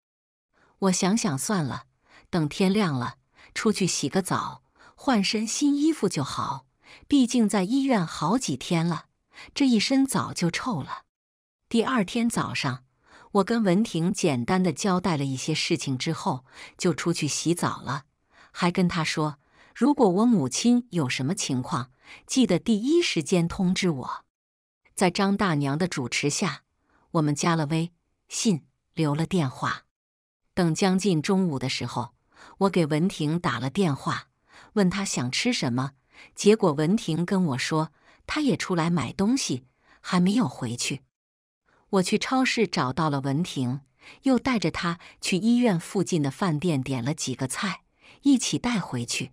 我想想算了，等天亮了。出去洗个澡，换身新衣服就好。毕竟在医院好几天了，这一身早就臭了。第二天早上，我跟文婷简单的交代了一些事情之后，就出去洗澡了，还跟她说，如果我母亲有什么情况，记得第一时间通知我。在张大娘的主持下，我们加了微信，留了电话。等将近中午的时候。我给文婷打了电话，问她想吃什么。结果文婷跟我说，她也出来买东西，还没有回去。我去超市找到了文婷，又带着她去医院附近的饭店点了几个菜，一起带回去。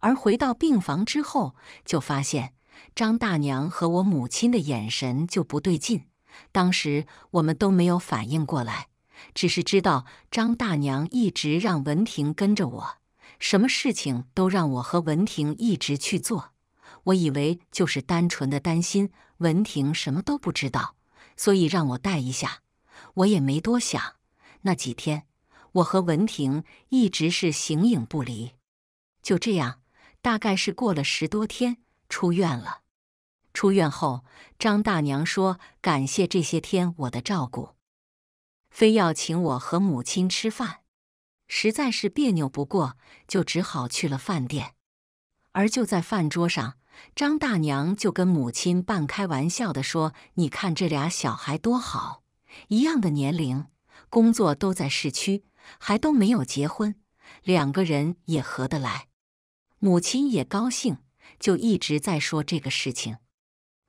而回到病房之后，就发现张大娘和我母亲的眼神就不对劲。当时我们都没有反应过来。只是知道张大娘一直让文婷跟着我，什么事情都让我和文婷一直去做。我以为就是单纯的担心文婷什么都不知道，所以让我带一下，我也没多想。那几天，我和文婷一直是形影不离。就这样，大概是过了十多天，出院了。出院后，张大娘说：“感谢这些天我的照顾。”非要请我和母亲吃饭，实在是别扭，不过就只好去了饭店。而就在饭桌上，张大娘就跟母亲半开玩笑的说：“你看这俩小孩多好，一样的年龄，工作都在市区，还都没有结婚，两个人也合得来。”母亲也高兴，就一直在说这个事情。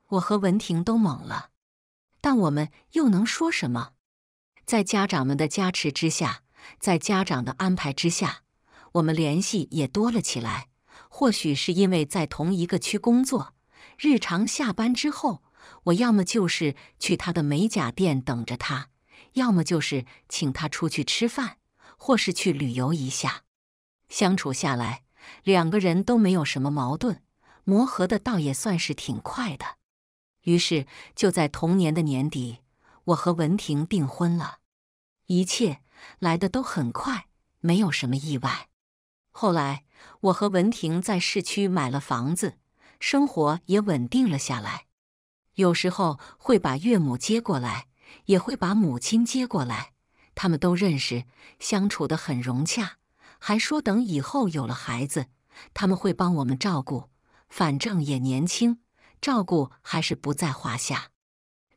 我和文婷都懵了，但我们又能说什么？在家长们的加持之下，在家长的安排之下，我们联系也多了起来。或许是因为在同一个区工作，日常下班之后，我要么就是去他的美甲店等着他，要么就是请他出去吃饭，或是去旅游一下。相处下来，两个人都没有什么矛盾，磨合的倒也算是挺快的。于是，就在同年的年底。我和文婷订婚了，一切来的都很快，没有什么意外。后来我和文婷在市区买了房子，生活也稳定了下来。有时候会把岳母接过来，也会把母亲接过来，他们都认识，相处的很融洽。还说等以后有了孩子，他们会帮我们照顾，反正也年轻，照顾还是不在话下。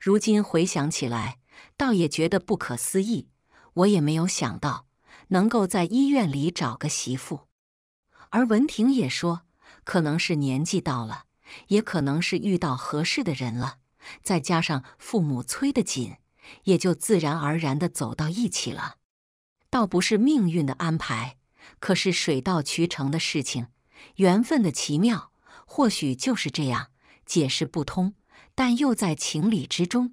如今回想起来，倒也觉得不可思议。我也没有想到能够在医院里找个媳妇，而文婷也说，可能是年纪到了，也可能是遇到合适的人了，再加上父母催得紧，也就自然而然地走到一起了。倒不是命运的安排，可是水到渠成的事情，缘分的奇妙，或许就是这样，解释不通。但又在情理之中。